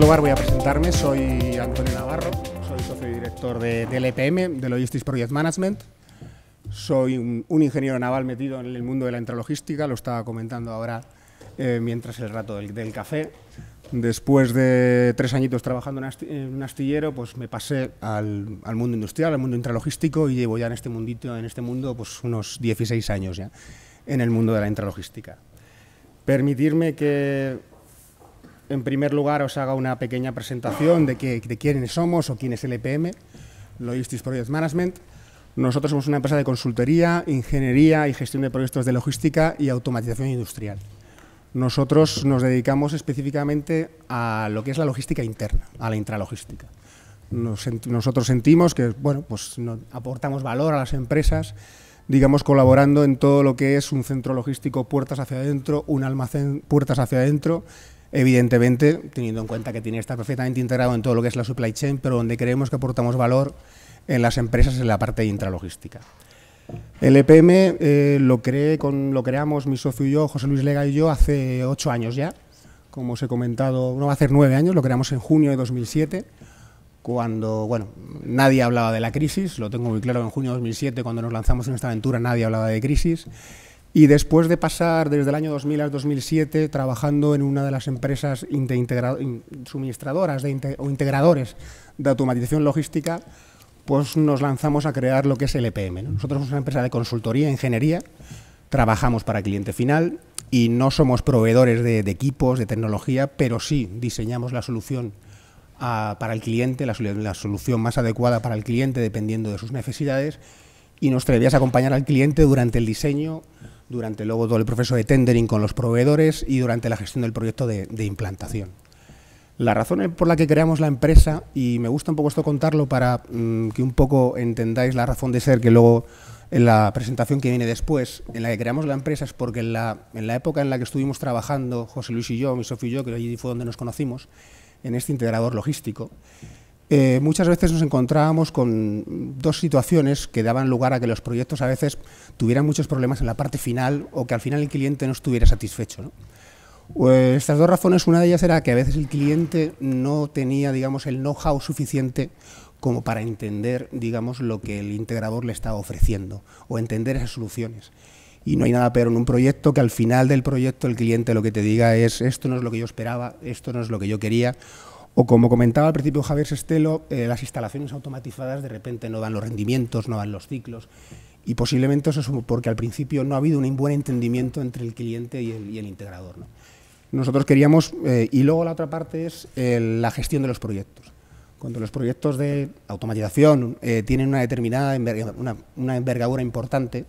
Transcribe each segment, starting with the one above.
lugar voy a presentarme, soy Antonio Navarro, soy socio y director del EPM, de Logistics Project Management. Soy un, ingeniero naval metido en el mundo de la intralogística, lo estaba comentando ahora eh, mientras el rato del, café. Después de tres añitos trabajando en un astillero, pues me pasé al, al, mundo industrial, al mundo intralogístico y llevo ya en este mundito, en este mundo, pues unos 16 años ya en el mundo de la intralogística. Permitirme que en primer lugar os haga una pequeña presentación de, quiénes somos o quién es LPM, e Logistics Project Management. Nosotros somos una empresa de consultoría, ingeniería y gestión de proyectos de logística y automatización industrial. Nosotros nos dedicamos específicamente a lo que es la logística interna, a la intralogística. nosotros sentimos que bueno, pues aportamos valor a las empresas, digamos colaborando en todo lo que es un centro logístico puertas hacia adentro, un almacén puertas hacia adentro Evidentemente, teniendo en cuenta que tiene que estar perfectamente integrado en todo lo que es la supply chain, pero donde creemos que aportamos valor en las empresas en la parte intralogística. El EPM eh, lo, creé con, lo creamos mi socio y yo, José Luis Lega y yo, hace ocho años ya. Como os he comentado, no va a hacer nueve años, lo creamos en junio de 2007 cuando, bueno, nadie hablaba de la crisis, lo tengo muy claro, en junio de 2007, cuando nos lanzamos en esta aventura, nadie hablaba de crisis. Y después de pasar desde el año 2000 al 2007 trabajando en una de las empresas suministradoras de o integradores de automatización logística, pues nos lanzamos a crear lo que es el EPM. Nosotros somos una empresa de consultoría, ingeniería, trabajamos para el cliente final y no somos proveedores de, equipos, de tecnología, pero sí diseñamos la solución ah, para el cliente, la, la solución más adecuada para el cliente dependiendo de sus necesidades y nos atrevías a acompañar al cliente durante el diseño, durante luego todo el proceso de tendering con los proveedores y durante la gestión del proyecto de, implantación. La razón por la que creamos la empresa, y me gusta un poco esto contarlo para mm, que un poco entendáis la razón de ser que luego en la presentación que viene después, en la que creamos la empresa, es porque en la, en la época en la que estuvimos trabajando, José Luis y yo, mi Sofía y yo, que allí fue donde nos conocimos, en este integrador logístico, eh, muchas veces nos encontrábamos con dos situaciones que daban lugar a que los proyectos a veces tuvieran muchos problemas en la parte final o que al final el cliente no estuviera satisfecho. Eh, estas dos razones, una de ellas era que a veces el cliente no tenía, digamos, el know-how suficiente como para entender, digamos, lo que el integrador le estaba ofreciendo o entender esas soluciones. Y no hay nada peor en un proyecto que al final del proyecto el cliente lo que te diga es esto no es lo que yo esperaba, esto no es lo que yo quería o como comentaba al principio Javier Sestelo, eh, las instalaciones automatizadas de repente no dan los rendimientos, no dan los ciclos. Y posiblemente eso es porque al principio no ha habido un buen entendimiento entre el cliente y el, integrador. Nosotros queríamos, eh, y luego la otra parte es eh, la gestión de los proyectos. Cuando los proyectos de automatización tienen una determinada envergadura importante,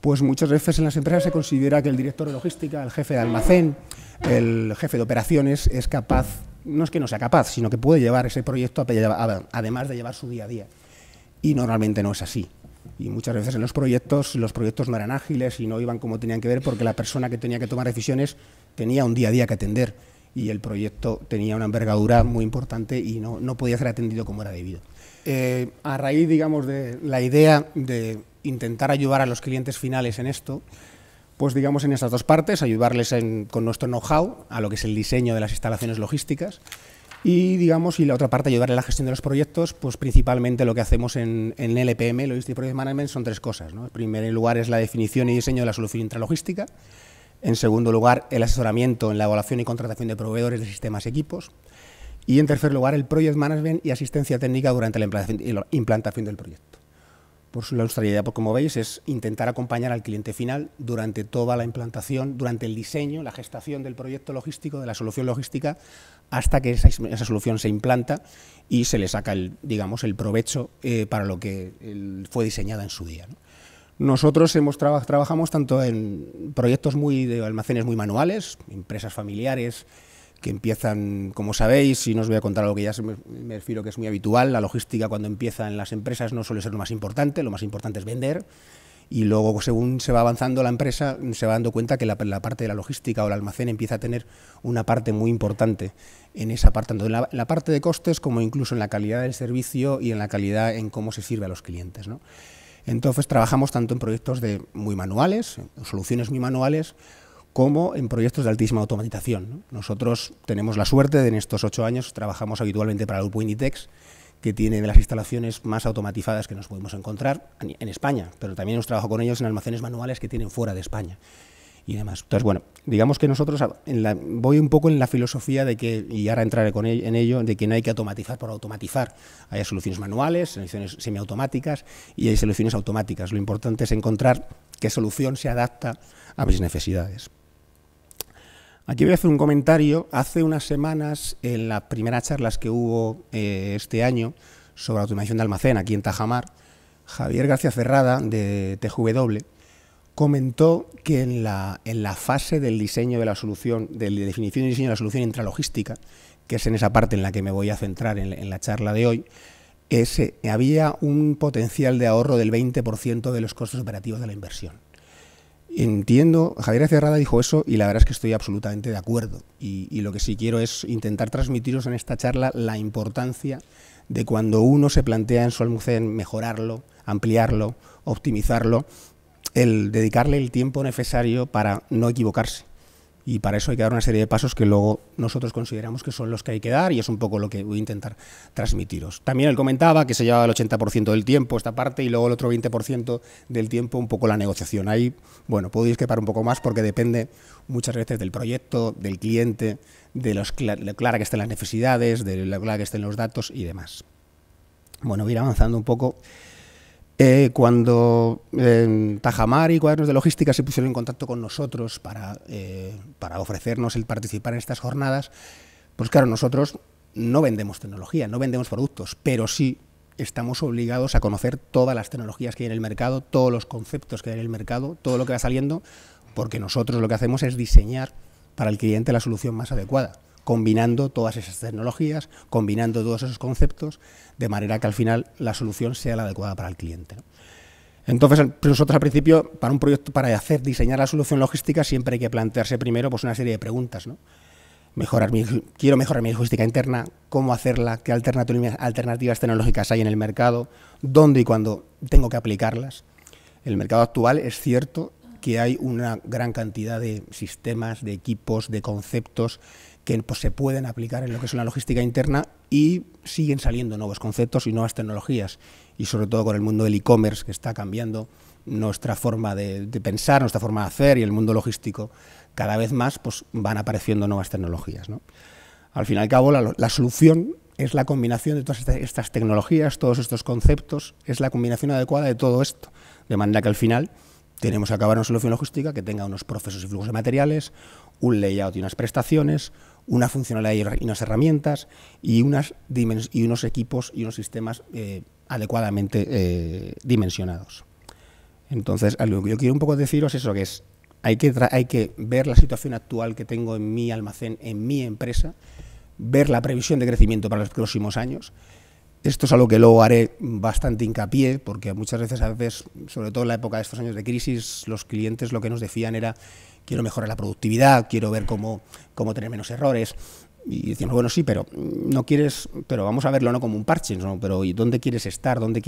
pues muchas veces en las empresas se considera que el director de logística, el jefe de almacén, el jefe de operaciones es capaz no es que no sea capaz, sino que puede llevar ese proyecto además de llevar su día a día. Y normalmente no es así. Y muchas veces en los proyectos, los proyectos no eran ágiles y no iban como tenían que ver porque la persona que tenía que tomar decisiones tenía un día a día que atender y el proyecto tenía una envergadura muy importante y no, podía ser atendido como era debido. Eh, a raíz, digamos, de la idea de intentar ayudar a los clientes finales en esto, pues digamos en estas dos partes, ayudarles con nuestro know-how a lo que es el diseño de las instalaciones logísticas y digamos y la otra parte ayudarle a la gestión de los proyectos, pues principalmente lo que hacemos en, en LPM, Logistics Project Management, son tres cosas. En primer lugar es la definición y diseño de la solución intralogística. En segundo lugar, el asesoramiento en la evaluación y contratación de proveedores de sistemas y equipos. Y en tercer lugar, el project management y asistencia técnica durante la implantación del proyecto la su idea, como veis es intentar acompañar al cliente final durante toda la implantación, durante el diseño, la gestación del proyecto logístico, de la solución logística, hasta que esa, solución se implanta y se le saca el, digamos, el provecho eh, para lo que fue diseñada en su día. Nosotros hemos trabajamos tanto en proyectos muy de almacenes muy manuales, empresas familiares, que empiezan, como sabéis, y no os voy a contar algo que ya me, refiero que es muy habitual, la logística cuando empieza en las empresas no suele ser lo más importante, lo más importante es vender y luego según se va avanzando la empresa se va dando cuenta que la, parte de la logística o el almacén empieza a tener una parte muy importante en esa parte, tanto en la, la, parte de costes como incluso en la calidad del servicio y en la calidad en cómo se sirve a los clientes. ¿no? Entonces trabajamos tanto en proyectos de muy manuales, soluciones muy manuales, como en proyectos de altísima automatización. Nosotros tenemos la suerte de en estos ocho años trabajamos habitualmente para el grupo que tiene de las instalaciones más automatizadas que nos podemos encontrar en España, pero también hemos trabajado con ellos en almacenes manuales que tienen fuera de España y demás. Entonces, bueno, digamos que nosotros voy un poco en la filosofía de que, y ahora entraré con ello, en ello, de que no hay que automatizar por automatizar. Hay soluciones manuales, soluciones semiautomáticas y hay soluciones automáticas. Lo importante es encontrar qué solución se adapta a mis necesidades. Aquí voy a hacer un comentario. Hace unas semanas, en las primeras charlas que hubo eh, este año sobre automatización de almacén aquí en Tajamar, Javier García Ferrada, de TGW, comentó que en la, fase del diseño de la solución, de definición y diseño de la solución intralogística, que es en esa parte en la que me voy a centrar en, la charla de hoy, ese había un potencial de ahorro del 20% de los costes operativos de la inversión. Entiendo, Javier Cerrada dijo eso y la verdad es que estoy absolutamente de acuerdo. Y, y, lo que sí quiero es intentar transmitiros en esta charla la importancia de cuando uno se plantea en su almacén mejorarlo, ampliarlo, optimizarlo, el dedicarle el tiempo necesario para no equivocarse y para eso hay que dar una serie de pasos que luego nosotros consideramos que son los que hay que dar y es un poco lo que voy a intentar transmitiros. También él comentaba que se llevaba el 80% del tiempo esta parte y luego el otro 20% del tiempo un poco la negociación. Ahí, bueno, puedo discrepar un poco más porque depende muchas veces del proyecto, del cliente, de los lo clara que estén las necesidades, de lo clara que estén los datos y demás. Bueno, voy a ir avanzando un poco eh, cuando Tajamar y Cuadernos de Logística se pusieron en contacto con nosotros para, eh, para, ofrecernos el participar en estas jornadas, pues claro, nosotros no vendemos tecnología, no vendemos productos, pero sí estamos obligados a conocer todas las tecnologías que hay en el mercado, todos los conceptos que hay en el mercado, todo lo que va saliendo, porque nosotros lo que hacemos es diseñar para el cliente la solución más adecuada combinando todas esas tecnologías, combinando todos esos conceptos, de manera que al final la solución sea la adecuada para el cliente. Entonces, nosotros al principio, para un proyecto, para hacer, diseñar la solución logística, siempre hay que plantearse primero pues, una serie de preguntas. Mejorar mi, quiero mejorar mi logística interna, cómo hacerla, qué alternativas, alternativas tecnológicas hay en el mercado, dónde y cuándo tengo que aplicarlas. En el mercado actual es cierto que hay una gran cantidad de sistemas, de equipos, de conceptos que pues, se pueden aplicar en lo que es la logística interna y siguen saliendo nuevos conceptos y nuevas tecnologías. Y sobre todo con el mundo del e-commerce que está cambiando nuestra forma de, pensar, nuestra forma de hacer y el mundo logístico, cada vez más pues, van apareciendo nuevas tecnologías. Al fin y al cabo, la, la solución es la combinación de todas estas tecnologías, todos estos conceptos, es la combinación adecuada de todo esto. De manera que al final tenemos que acabar una solución logística que tenga unos procesos y flujos de materiales, un layout y unas prestaciones, una funcionalidad y unas herramientas y, unas y unos equipos y unos sistemas eh, adecuadamente eh, dimensionados. Entonces, algo que yo quiero un poco deciros eso, que es hay que, hay que ver la situación actual que tengo en mi almacén, en mi empresa, ver la previsión de crecimiento para los próximos años. Esto es algo que luego haré bastante hincapié, porque muchas veces, a veces, sobre todo en la época de estos años de crisis, los clientes lo que nos decían era quiero mejorar la productividad, quiero ver cómo, cómo tener menos errores. Y decimos, bueno, sí, pero no quieres, pero vamos a verlo no como un parche, ¿no? pero dónde quieres estar? ¿Dónde,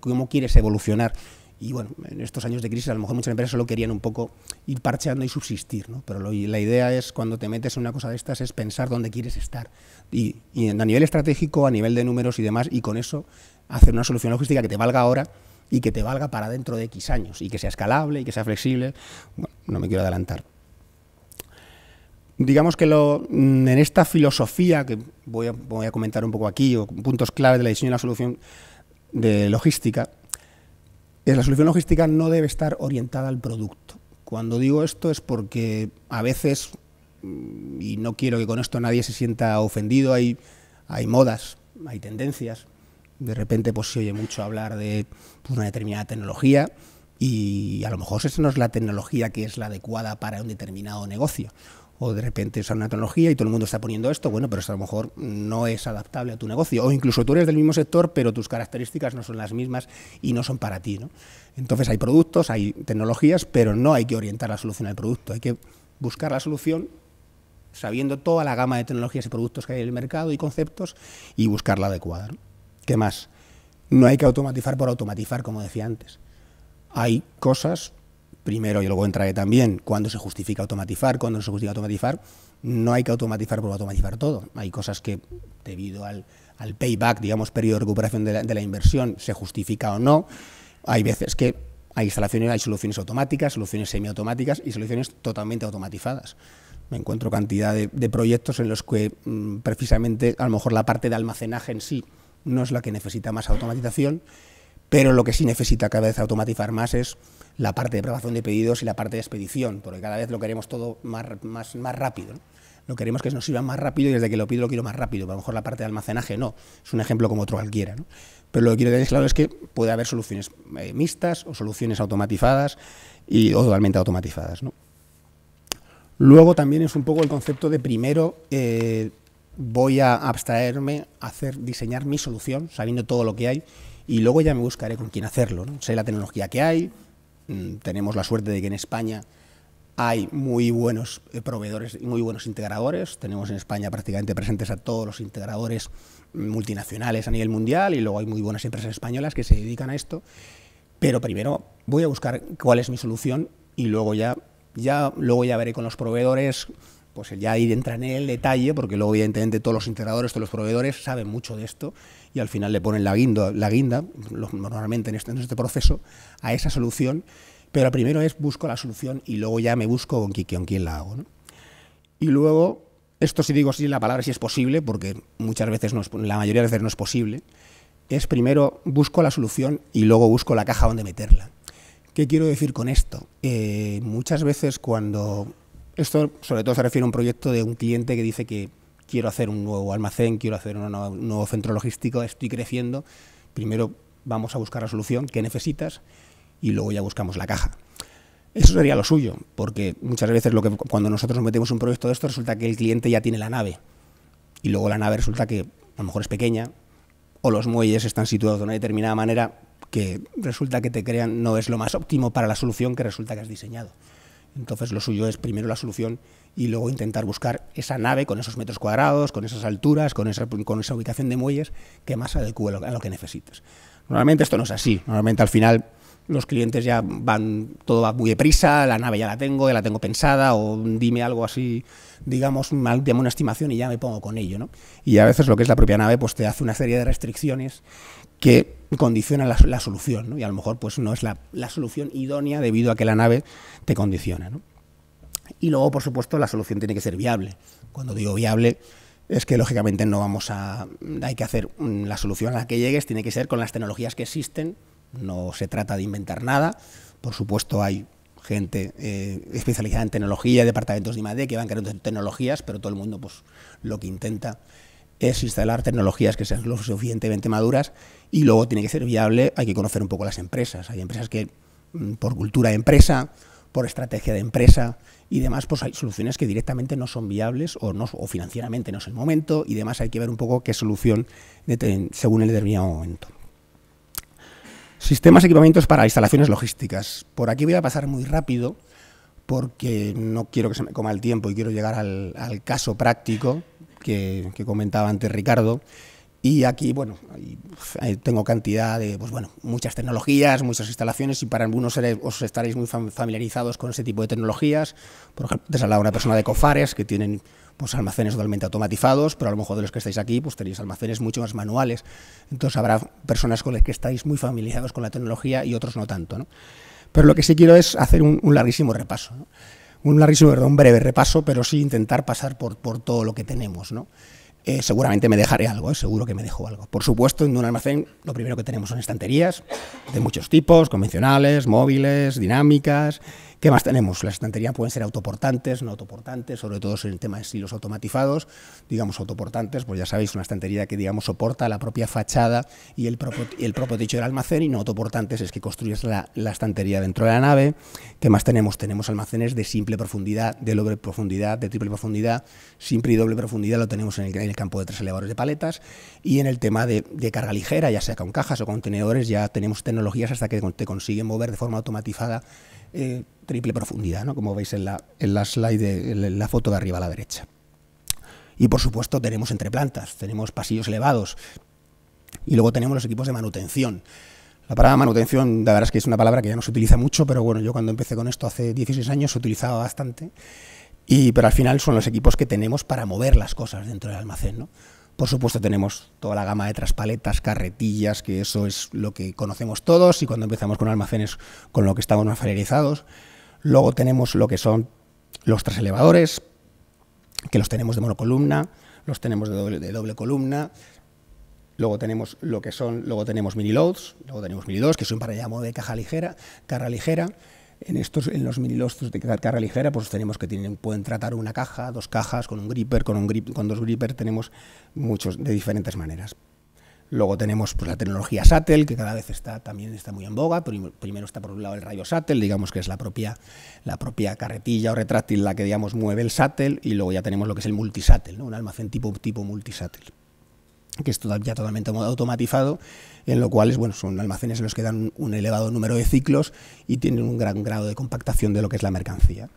¿Cómo quieres evolucionar? Y bueno, en estos años de crisis a lo mejor muchas empresas solo querían un poco ir parcheando y subsistir, ¿no? pero la idea es cuando te metes en una cosa de estas es pensar dónde quieres estar. Y, y a nivel estratégico, a nivel de números y demás, y con eso hacer una solución logística que te valga ahora y que te valga para dentro de X años y que sea escalable y que sea flexible. Bueno, no me quiero adelantar. Digamos que lo, mm, en esta filosofía que voy a, voy a comentar un poco aquí, o puntos clave de la diseño de la solución de logística, es la solución logística no debe estar orientada al producto. Cuando digo esto es porque a veces, mm, y no quiero que con esto nadie se sienta ofendido, hay, hay modas, hay tendencias, de repente pues se oye mucho hablar de pues, una determinada tecnología y a lo mejor esa no es la tecnología que es la adecuada para un determinado negocio. O de repente es una tecnología y todo el mundo está poniendo esto, bueno, pero a lo mejor no es adaptable a tu negocio. O incluso tú eres del mismo sector, pero tus características no son las mismas y no son para ti. ¿no? Entonces hay productos, hay tecnologías, pero no hay que orientar la solución al producto. Hay que buscar la solución sabiendo toda la gama de tecnologías y productos que hay en el mercado y conceptos y buscar la adecuada. ¿Qué más? No hay que automatizar por automatizar, como decía antes. Hay cosas, primero, y luego entraré también, cuando se justifica automatizar, cuando no se justifica automatizar, no hay que automatizar por automatizar todo. Hay cosas que, debido al, payback, digamos, periodo de recuperación de la, inversión, se justifica o no. Hay veces que hay instalaciones, hay soluciones automáticas, soluciones semiautomáticas y soluciones totalmente automatizadas. Me encuentro cantidad de, proyectos en los que mm, precisamente a lo mejor la parte de almacenaje en sí no es la que necesita más automatización, pero lo que sí necesita cada vez automatizar más es la parte de aprobación de pedidos y la parte de expedición, porque cada vez lo queremos todo más, más, más rápido. ¿no? Lo queremos que nos sirva más rápido y desde que lo pido lo quiero más rápido. A lo mejor la parte de almacenaje no, es un ejemplo como otro cualquiera. Pero lo que quiero tener claro es que puede haber soluciones eh, mixtas o soluciones automatizadas y o totalmente automatizadas. Luego también es un poco el concepto de primero eh, voy a abstraerme, a hacer, diseñar mi solución, sabiendo todo lo que hay, y luego ya me buscaré con quién hacerlo. Sé la tecnología que hay, mm, tenemos la suerte de que en España hay muy buenos eh, proveedores y muy buenos integradores. Tenemos en España prácticamente presentes a todos los integradores mm, multinacionales a nivel mundial y luego hay muy buenas empresas españolas que se dedican a esto. Pero primero voy a buscar cuál es mi solución y luego ya, ya, luego ya veré con los proveedores pues ya ahí entra en el detalle, porque luego evidentemente todos los integradores, todos los proveedores saben mucho de esto y al final le ponen la guinda, la guinda normalmente en este, este proceso, a esa solución, pero primero es busco la solución y luego ya me busco con quién, la hago. Y luego, esto si digo en la palabra si es posible, porque muchas veces, no la mayoría de veces no es posible, es primero busco la solución y luego busco la caja donde meterla. ¿Qué quiero decir con esto? Eh, muchas veces cuando esto sobre todo se refiere a un proyecto de un cliente que dice que quiero hacer un nuevo almacén, quiero hacer un nuevo, centro logístico, estoy creciendo. Primero vamos a buscar la solución que necesitas y luego ya buscamos la caja. Eso sería lo suyo, porque muchas veces lo que, cuando nosotros metemos un proyecto de esto resulta que el cliente ya tiene la nave y luego la nave resulta que a lo mejor es pequeña o los muelles están situados de una determinada manera que resulta que te crean no es lo más óptimo para la solución que resulta que has diseñado. Entonces lo suyo es primero la solución y luego intentar buscar esa nave con esos metros cuadrados, con esas alturas, con esa, con esa ubicación de muelles que más adecue a lo que necesites. Normalmente esto no es así. Normalmente al final los clientes ya van, todo va muy deprisa, la nave ya la tengo, ya la tengo pensada, o dime algo así, digamos, dame una estimación y ya me pongo con ello, ¿no? Y a veces lo que es la propia nave, pues te hace una serie de restricciones que condiciona la, solución, ¿no? y a lo mejor pues, no es la, solución idónea debido a que la nave te condiciona. Y luego, por supuesto, la solución tiene que ser viable. Cuando digo viable, es que lógicamente no vamos a... Hay que hacer la solución a la que llegues, tiene que ser con las tecnologías que existen, no se trata de inventar nada. Por supuesto, hay gente eh, especializada en tecnología, departamentos de IMAD e que van creando tecnologías, pero todo el mundo pues, lo que intenta es instalar tecnologías que sean lo suficientemente maduras y luego tiene que ser viable, hay que conocer un poco las empresas. Hay empresas que, mm, por cultura de empresa, por estrategia de empresa y demás, pues hay soluciones que directamente no son viables o, no, financieramente no es el momento y demás hay que ver un poco qué solución según el determinado momento. Sistemas y equipamientos para instalaciones logísticas. Por aquí voy a pasar muy rápido porque no quiero que se me coma el tiempo y quiero llegar al, caso práctico que comentaba antes Ricardo y aquí, bueno, tengo cantidad de, pues bueno, muchas tecnologías, muchas instalaciones y para algunos os estaréis muy familiarizados con ese tipo de tecnologías. Por ejemplo, te hablaba una persona de Cofares que tienen pues almacenes totalmente automatizados, pero a lo mejor de los que estáis aquí, pues tenéis almacenes mucho más manuales. Entonces habrá personas con las que estáis muy familiarizados con la tecnología y otros no tanto, ¿no? Pero lo que sí quiero es hacer un, larguísimo repaso, un larguísimo, perdón, un breve repaso, pero sí intentar pasar por, por todo lo que tenemos, ¿no? Eh, seguramente me dejaré algo, ¿eh? seguro que me dejó algo. Por supuesto, en un almacén lo primero que tenemos son estanterías de muchos tipos, convencionales, móviles, dinámicas, ¿Qué más tenemos? Las estanterías pueden ser autoportantes, no autoportantes, sobre todo en el tema de silos automatizados. Digamos autoportantes, pues ya sabéis, una estantería que digamos soporta la propia fachada y el propio, techo del almacén y no autoportantes es que construyes la, estantería dentro de la nave. ¿Qué más tenemos? Tenemos almacenes de simple profundidad, de doble profundidad, de triple profundidad. Simple y doble profundidad lo tenemos en el, campo de tres elevadores de paletas y en el tema de, de carga ligera, ya sea con cajas o contenedores, ya tenemos tecnologías hasta que te consiguen mover de forma automatizada eh, triple profundidad, ¿no? como veis en la, en la slide, en la foto de arriba a la derecha. Y por supuesto tenemos entre plantas, tenemos pasillos elevados y luego tenemos los equipos de manutención. La palabra manutención, la verdad es que es una palabra que ya no se utiliza mucho, pero bueno, yo cuando empecé con esto hace 16 años se utilizaba bastante. Y, pero al final son los equipos que tenemos para mover las cosas dentro del almacén. ¿no? Por supuesto tenemos toda la gama de traspaletas, carretillas, que eso es lo que conocemos todos y cuando empezamos con almacenes con lo que estamos más familiarizados. Luego tenemos lo que son los traselevadores, que los tenemos de monocolumna, los tenemos de doble, columna, Luego tenemos lo que son, luego tenemos mini loads, luego tenemos mini loads que son para llamar de caja ligera, carga ligera en estos, en los minilostros de carga ligera, pues tenemos que tienen, pueden tratar una caja, dos cajas, con un gripper, con un grip, con dos grippers, tenemos muchos de diferentes maneras. Luego tenemos pues, la tecnología satel que cada vez está, también está muy en boga. Primero está por un lado el rayo satel digamos que es la propia, la propia carretilla o retráctil la que digamos, mueve el satel y luego ya tenemos lo que es el multisatel ¿no? un almacén tipo, tipo multisatel que es ya totalmente automatizado en lo cual es, bueno, son almacenes en los que dan un elevado número de ciclos y tienen un gran grado de compactación de lo que es la mercancía.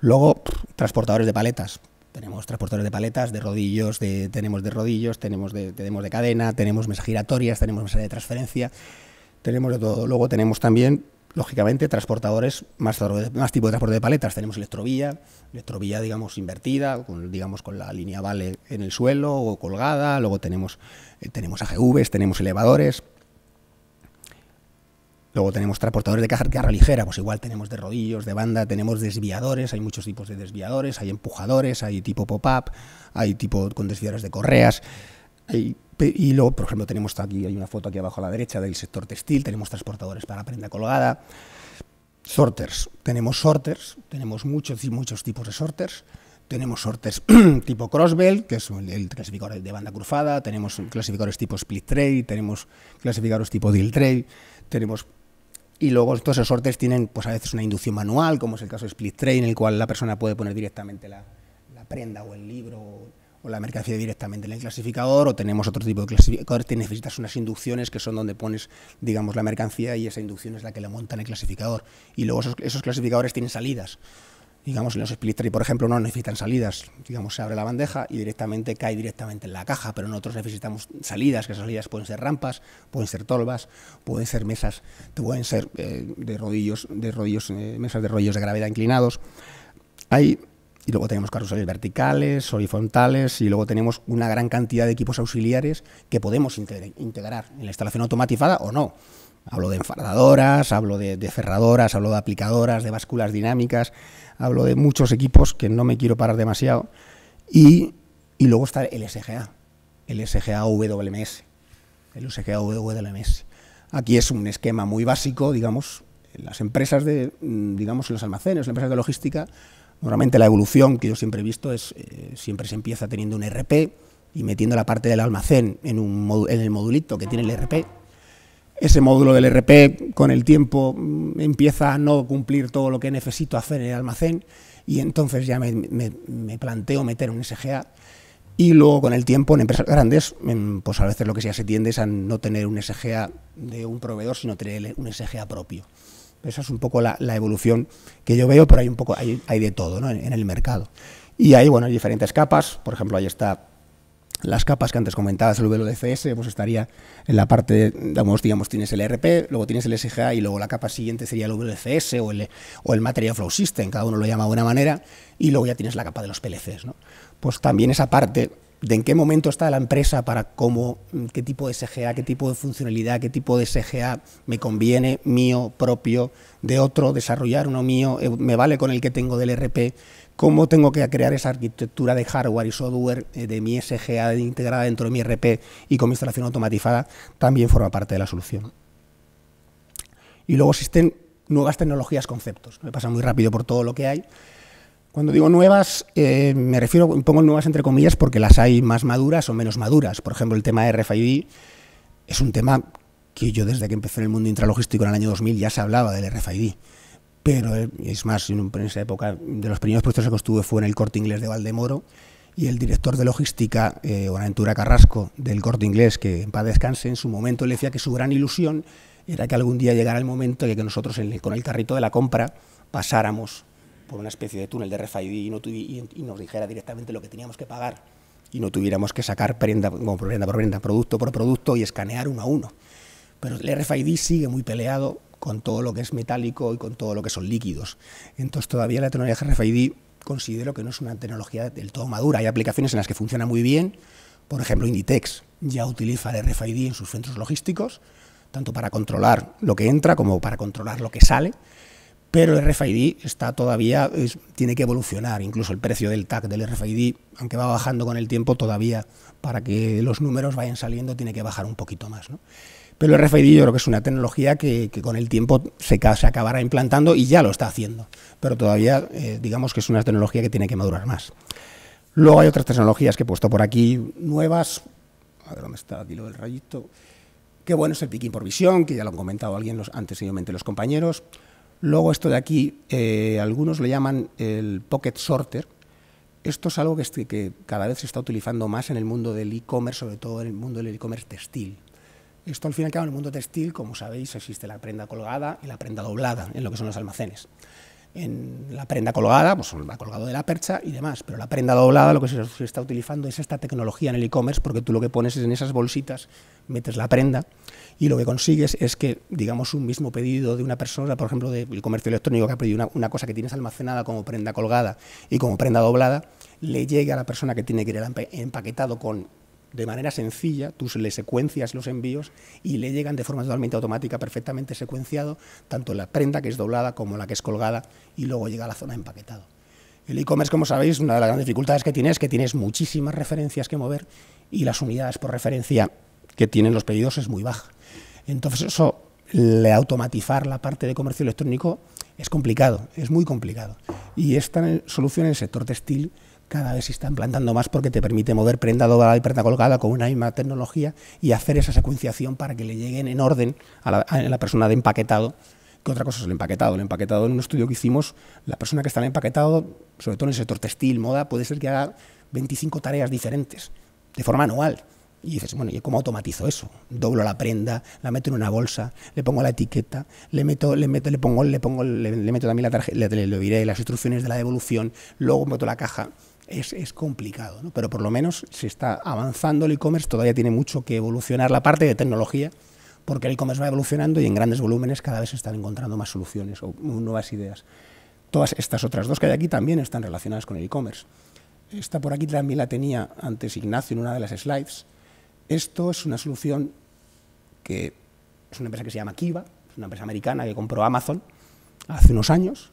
Luego, transportadores de paletas. Tenemos transportadores de paletas, de rodillos, de, tenemos de rodillos, tenemos de, tenemos de cadena, tenemos mesas giratorias, tenemos mesa de transferencia, tenemos de todo. Luego tenemos también lógicamente, transportadores, más, tipo de transporte de paletas. Tenemos electrovía, electrovía, digamos, invertida, con, digamos, con la línea Vale en el suelo o colgada. Luego tenemos, eh, tenemos AGVs, tenemos elevadores. Luego tenemos transportadores de caja, carga ligera, pues igual tenemos de rodillos, de banda, tenemos desviadores, hay muchos tipos de desviadores, hay empujadores, hay tipo pop-up, hay tipo con desviadores de correas y luego, por ejemplo, tenemos aquí, hay una foto aquí abajo a la derecha del sector textil, tenemos transportadores para prenda colgada, sorters, tenemos sorters, tenemos muchos, y muchos tipos de sorters, tenemos sorters tipo Crossbell, que es el clasificador de banda cruzada, tenemos clasificadores tipo Split Tray, tenemos clasificadores tipo Deal trade tenemos... Y luego estos sorters tienen pues a veces una inducción manual, como es el caso de Split Tray, en el cual la persona puede poner directamente la, la prenda o el libro o la mercancía directamente en el clasificador o tenemos otro tipo de clasificadores que necesitas unas inducciones que son donde pones, digamos, la mercancía y esa inducción es la que le monta en el clasificador. Y luego esos, clasificadores tienen salidas. Digamos, en los split por ejemplo, no necesitan salidas. Digamos, se abre la bandeja y directamente cae directamente en la caja, pero nosotros necesitamos salidas, que esas salidas pueden ser rampas, pueden ser tolvas, pueden ser mesas, pueden ser eh, de rodillos, de rodillos, eh, mesas de rodillos de gravedad inclinados. Hay y luego tenemos carruseles verticales, horizontales y luego tenemos una gran cantidad de equipos auxiliares que podemos integrar en la instalación automatizada o no. Hablo de enfardadoras, hablo de, cerradoras, hablo de aplicadoras, de básculas dinámicas, hablo de muchos equipos que no me quiero parar demasiado. Y, luego está el SGA, el SGA WMS. El SGA WMS. Aquí es un esquema muy básico, digamos, en las empresas de, mm, digamos, en los almacenes, en las empresas de logística, Normalmente la evolución que yo siempre he visto es, eh, siempre se empieza teniendo un RP y metiendo la parte del almacén en, un, en el modulito que tiene el RP. Ese módulo del RP con el tiempo mm, empieza a no cumplir todo lo que necesito hacer en el almacén y entonces ya me, planteo meter un SGA. Y luego con el tiempo en empresas grandes, pues a veces lo que ya se tiende es a no tener un SGA de un proveedor, sino tener un SGA propio. Esa es un poco la, evolución que yo veo, pero hay un poco hay, de todo ¿no? en, el mercado. Y ahí, bueno, hay diferentes capas. Por ejemplo, ahí está las capas que antes comentabas, el CS pues estaría en la parte, digamos, digamos, tienes el e RP, luego tienes el SGA y luego la capa siguiente sería el CS o el, o el Material Flow System, cada uno lo llama de una manera, y luego ya tienes la capa de los PLCs, ¿no? Pues también esa parte de en qué momento está la empresa para cómo, mm, qué tipo de SGA, qué tipo de funcionalidad, qué tipo de SGA me conviene mío, propio, de otro, desarrollar uno mío, eh, me vale con el que tengo del e RP, cómo tengo que crear esa arquitectura de hardware y software eh, de mi SGA integrada dentro de mi e RP y con mi instalación automatizada, también forma parte de la solución. Y luego existen nuevas tecnologías, conceptos. Me pasa muy rápido por todo lo que hay. Cuando digo nuevas, eh, me refiero, pongo nuevas entre comillas porque las hay más maduras o menos maduras. Por ejemplo, el tema de RFID es un tema que yo desde que empecé en el mundo intralogístico en el año 2000 ya se hablaba del RFID. Pero eh, es más, en esa época, de los primeros puestos que estuve fue en el corte inglés de Valdemoro y el director de logística, eh, Carrasco, del corte inglés, que en paz descanse, en su momento le decía que su gran ilusión era que algún día llegara el momento de que nosotros con el carrito de la compra pasáramos por una especie de túnel de RFID y, nos dijera directamente lo que teníamos que pagar y no tuviéramos que sacar prenda, prenda por prenda, producto por producto y escanear uno a uno. Pero el RFID sigue muy peleado con todo lo que es metálico y con todo lo que son líquidos. Entonces todavía la tecnología RFID considero que no es una tecnología del todo madura. Hay aplicaciones en las que funciona muy bien. Por ejemplo, Inditex ya utiliza el RFID en sus centros logísticos, tanto para controlar lo que entra como para controlar lo que sale pero el RFID está todavía, tiene que evolucionar, incluso el precio del TAC del RFID, aunque va bajando con el tiempo, todavía para que los números vayan saliendo tiene que bajar un poquito más. Pero el RFID yo creo que es una tecnología que, con el tiempo se, acabará implantando y ya lo está haciendo, pero todavía eh, digamos que es una tecnología que tiene que madurar más. Luego hay otras tecnologías que he puesto por aquí, nuevas, a ver dónde está aquí lo rayito, qué bueno es el picking por visión, que ya lo han comentado alguien los, antes, los compañeros, Luego esto de aquí, eh, algunos lo llaman el pocket sorter. Esto es algo este, que, cada vez se está utilizando más en el mundo del e-commerce, sobre todo en el mundo del e-commerce textil. Esto al fin y al cabo en el mundo textil, como sabéis, existe la prenda colgada y la prenda doblada en lo que son los almacenes. En la prenda colgada, pues va colgado de la percha y demás, pero la prenda doblada lo que se, se está utilizando es esta tecnología en el e-commerce porque tú lo que pones es en esas bolsitas, metes la prenda y lo que consigues es que, digamos, un mismo pedido de una persona, por ejemplo, del comercio electrónico que ha pedido una, cosa que tienes almacenada como prenda colgada y como prenda doblada, le llegue a la persona que tiene que ir empaquetado con de manera sencilla, tú le secuencias los envíos y le llegan de forma totalmente automática, perfectamente secuenciado, tanto la prenda que es doblada como la que es colgada y luego llega a la zona empaquetado. El e-commerce, como sabéis, una de las grandes dificultades que tiene es que tienes muchísimas referencias que mover y las unidades por referencia que tienen los pedidos es muy baja. Entonces eso, le automatizar la parte de comercio electrónico es complicado, es muy complicado. Y esta solución en el sector textil cada vez se está implantando más porque te permite mover prenda doblada y prenda colgada con una misma tecnología y hacer esa secuenciación para que le lleguen en orden a la, persona de empaquetado que otra cosa es el empaquetado. El empaquetado en un estudio que hicimos, la persona que está en empaquetado, sobre todo en el sector textil, moda, puede ser que haga 25 tareas diferentes de forma anual. Y dices, bueno, ¿y cómo automatizo eso? Doblo la prenda, la meto en una bolsa, le pongo la etiqueta, le meto, le meto, le pongo, le pongo, le, meto también la tarjeta, le, diré las instrucciones de la devolución, luego meto la caja. Es, complicado, ¿no? Pero por lo menos se está avanzando el e-commerce, todavía tiene mucho que evolucionar la parte de tecnología, porque el e-commerce va evolucionando y en grandes volúmenes cada vez se están encontrando más soluciones o nuevas ideas. Todas estas otras dos que hay aquí también están relacionadas con el e-commerce. Esta por aquí también la tenía antes Ignacio en una de las slides esto es una solución que es una empresa que se llama Kiva, es una empresa americana que compró Amazon hace unos años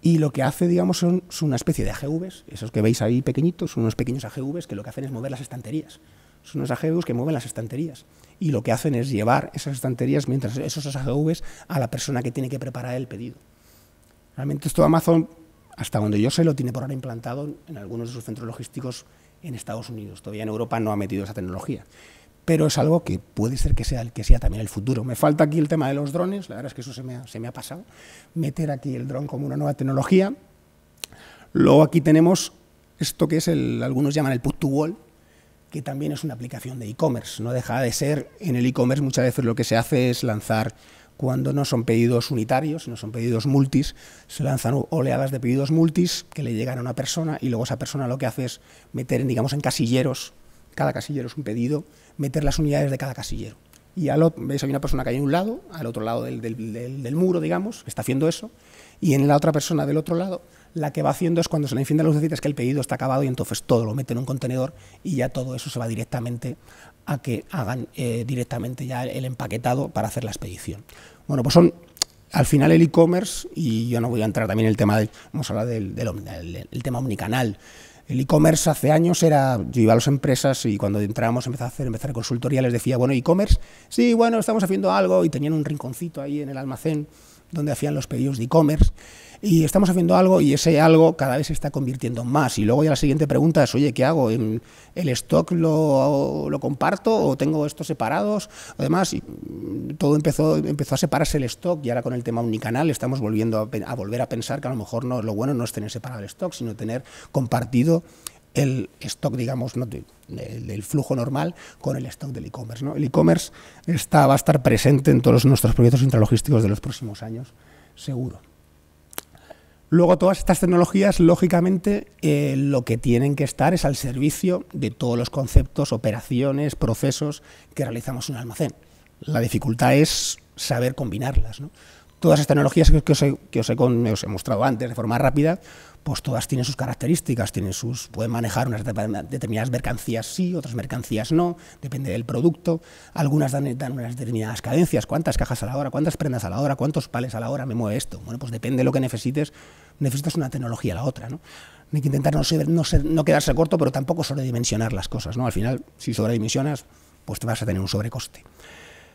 y lo que hace, digamos, son, una especie de AGVs, esos que veis ahí pequeñitos, son unos pequeños AGVs que lo que hacen es mover las estanterías. Son unos AGVs que mueven las estanterías y lo que hacen es llevar esas estanterías, mientras esos AGVs, a la persona que tiene que preparar el pedido. Realmente esto Amazon, hasta donde yo sé, lo tiene por ahora implantado en algunos de sus centros logísticos en Estados Unidos. Todavía en Europa no ha metido esa tecnología. Pero es algo que puede ser que sea el que sea también el futuro. Me falta aquí el tema de los drones, la verdad es que eso se me ha, pasado. Meter aquí el dron como una nueva tecnología. Luego aquí tenemos esto que es el, algunos llaman el put to wall, que también es una aplicación de e-commerce. No deja de ser, en el e-commerce muchas veces lo que se hace es lanzar cuando no son pedidos unitarios, sino son pedidos multis, se lanzan oleadas de pedidos multis que le llegan a una persona y luego esa persona lo que hace es meter, digamos, en casilleros, cada casillero es un pedido, meter las unidades de cada casillero. Y al otro, ¿veis? hay una persona que hay en un lado, al otro lado del, muro, digamos, que está haciendo eso, y en la otra persona del otro lado la que va haciendo es cuando se le encienden las es que el pedido está acabado y entonces todo lo mete en un contenedor y ya todo eso se va directamente a que hagan eh, directamente ya el empaquetado para hacer la expedición. Bueno, pues son al final el e-commerce, y yo no voy a entrar también en el tema, de, vamos a hablar del, tema omnicanal. El e-commerce hace años era, yo iba a las empresas y cuando entrábamos empezaba a hacer empezar consultoría, les decía, bueno, e-commerce, sí, bueno, estamos haciendo algo y tenían un rinconcito ahí en el almacén donde hacían los pedidos de e-commerce y estamos haciendo algo y ese algo cada vez se está convirtiendo más. Y luego ya la siguiente pregunta es, oye, ¿qué hago? ¿El stock lo, comparto o tengo estos separados? Además, y mm, todo empezó, empezó a separarse el stock y ahora con el tema unicanal estamos volviendo a, volver a pensar que a lo mejor no, lo bueno no es tener separado el stock, sino tener compartido el stock, digamos, no, del flujo normal con el stock del e-commerce. ¿no? El e-commerce va a estar presente en todos nuestros proyectos intralogísticos de los próximos años, seguro. Luego todas estas tecnologías, lógicamente, eh, lo que tienen que estar es al servicio de todos los conceptos, operaciones, procesos que realizamos en un almacén. La dificultad es saber combinarlas. Todas estas tecnologías que os he mostrado antes de forma rápida, pues todas tienen sus características, tienen sus, pueden manejar unas determinadas mercancías sí, otras mercancías no, depende del producto, algunas dan, unas determinadas cadencias, cuántas cajas a la hora, cuántas prendas a la hora, cuántos pales a la hora me mueve esto. Bueno, pues depende de lo que necesites, necesitas una tecnología a la otra, ¿no? Hay que intentar no, no, quedarse corto, pero tampoco sobredimensionar las cosas, ¿no? Al final, si sobredimensionas, pues te vas a tener un sobrecoste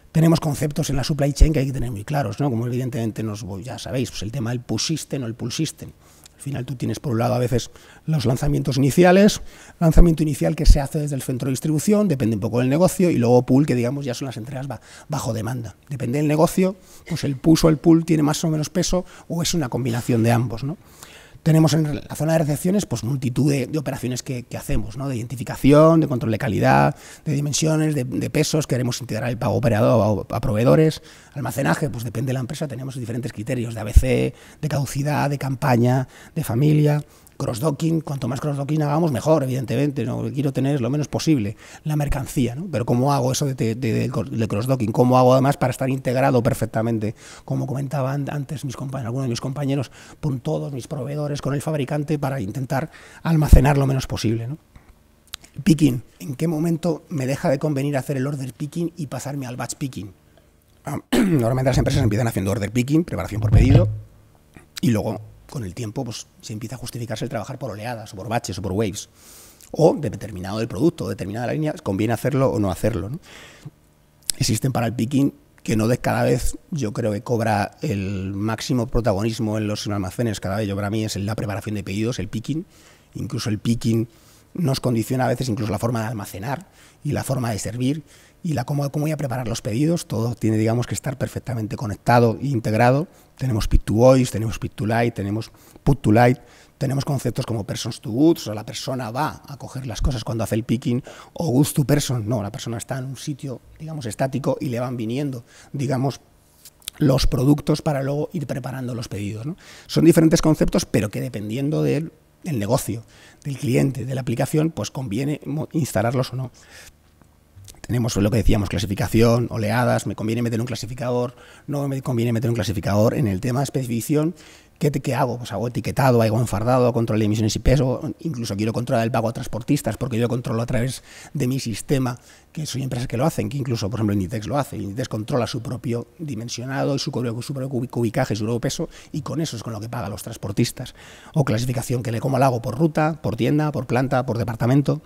tenemos conceptos en la supply chain que hay que tener muy claros, ¿no? Como evidentemente nos, ya sabéis, pues el tema del push system o el pull system. Al final tú tienes por un lado a veces los lanzamientos iniciales, lanzamiento inicial que se hace desde el centro de distribución, depende un poco del negocio, y luego pool, que digamos ya son las entregas bajo demanda. Depende del negocio, pues el push o el pool tiene más o menos peso o es una combinación de ambos. ¿no? tenemos en la zona de recepciones pues multitud de, operaciones que, hacemos, ¿no? de identificación, de control de calidad, de dimensiones, de, pesos, queremos integrar el pago operador a, a, proveedores, almacenaje, pues depende de la empresa, tenemos diferentes criterios de ABC, de caducidad, de campaña, de familia, cross-docking, cuanto más cross-docking hagamos, mejor, evidentemente, ¿no? quiero tener lo menos posible la mercancía, ¿no? pero ¿cómo hago eso de, cross-docking? ¿Cómo hago además para estar integrado perfectamente, como comentaban antes mis compañeros, algunos de mis compañeros, con todos mis proveedores, con el fabricante, para intentar almacenar lo menos posible? ¿no? Picking, ¿en qué momento me deja de convenir hacer el order picking y pasarme al batch picking? Ah, normalmente las empresas empiezan haciendo order picking, preparación por pedido, y luego con el tiempo pues, se empieza a justificarse el trabajar por oleadas, o por baches, o por waves. O de determinado el producto, determinada la línea, conviene hacerlo o no hacerlo. Existen para el picking que no de cada vez yo creo que cobra el máximo protagonismo en los almacenes. Cada vez yo para mí es la preparación de pedidos, el picking. Incluso el picking nos condiciona a veces incluso la forma de almacenar y la forma de servir y la cómo, cómo voy a preparar los pedidos. Todo tiene digamos que estar perfectamente conectado e integrado tenemos pick to Voice, tenemos Pit to Light, tenemos Put to Light, tenemos conceptos como Persons to Goods, o la persona va a coger las cosas cuando hace el picking, o Goods to Person, no, la persona está en un sitio, digamos, estático y le van viniendo, digamos, los productos para luego ir preparando los pedidos. Son diferentes conceptos, pero que dependiendo del, del negocio, del cliente, de la aplicación, pues conviene instalarlos o no. Tenemos lo que decíamos, clasificación, oleadas, me conviene meter un clasificador, no me conviene meter un clasificador. En el tema de especificación, ¿qué, qué hago? Pues hago etiquetado, hago enfardado, control de emisiones y peso, incluso quiero controlar el pago a transportistas porque yo controlo a través de mi sistema, que son empresas que lo hacen, que incluso, por ejemplo, Inditex lo hace. Inditex controla su propio dimensionado y su, su propio cubicaje, su propio peso, y con eso es con lo que paga los transportistas. O clasificación que le como la hago por ruta, por tienda, por planta, por departamento.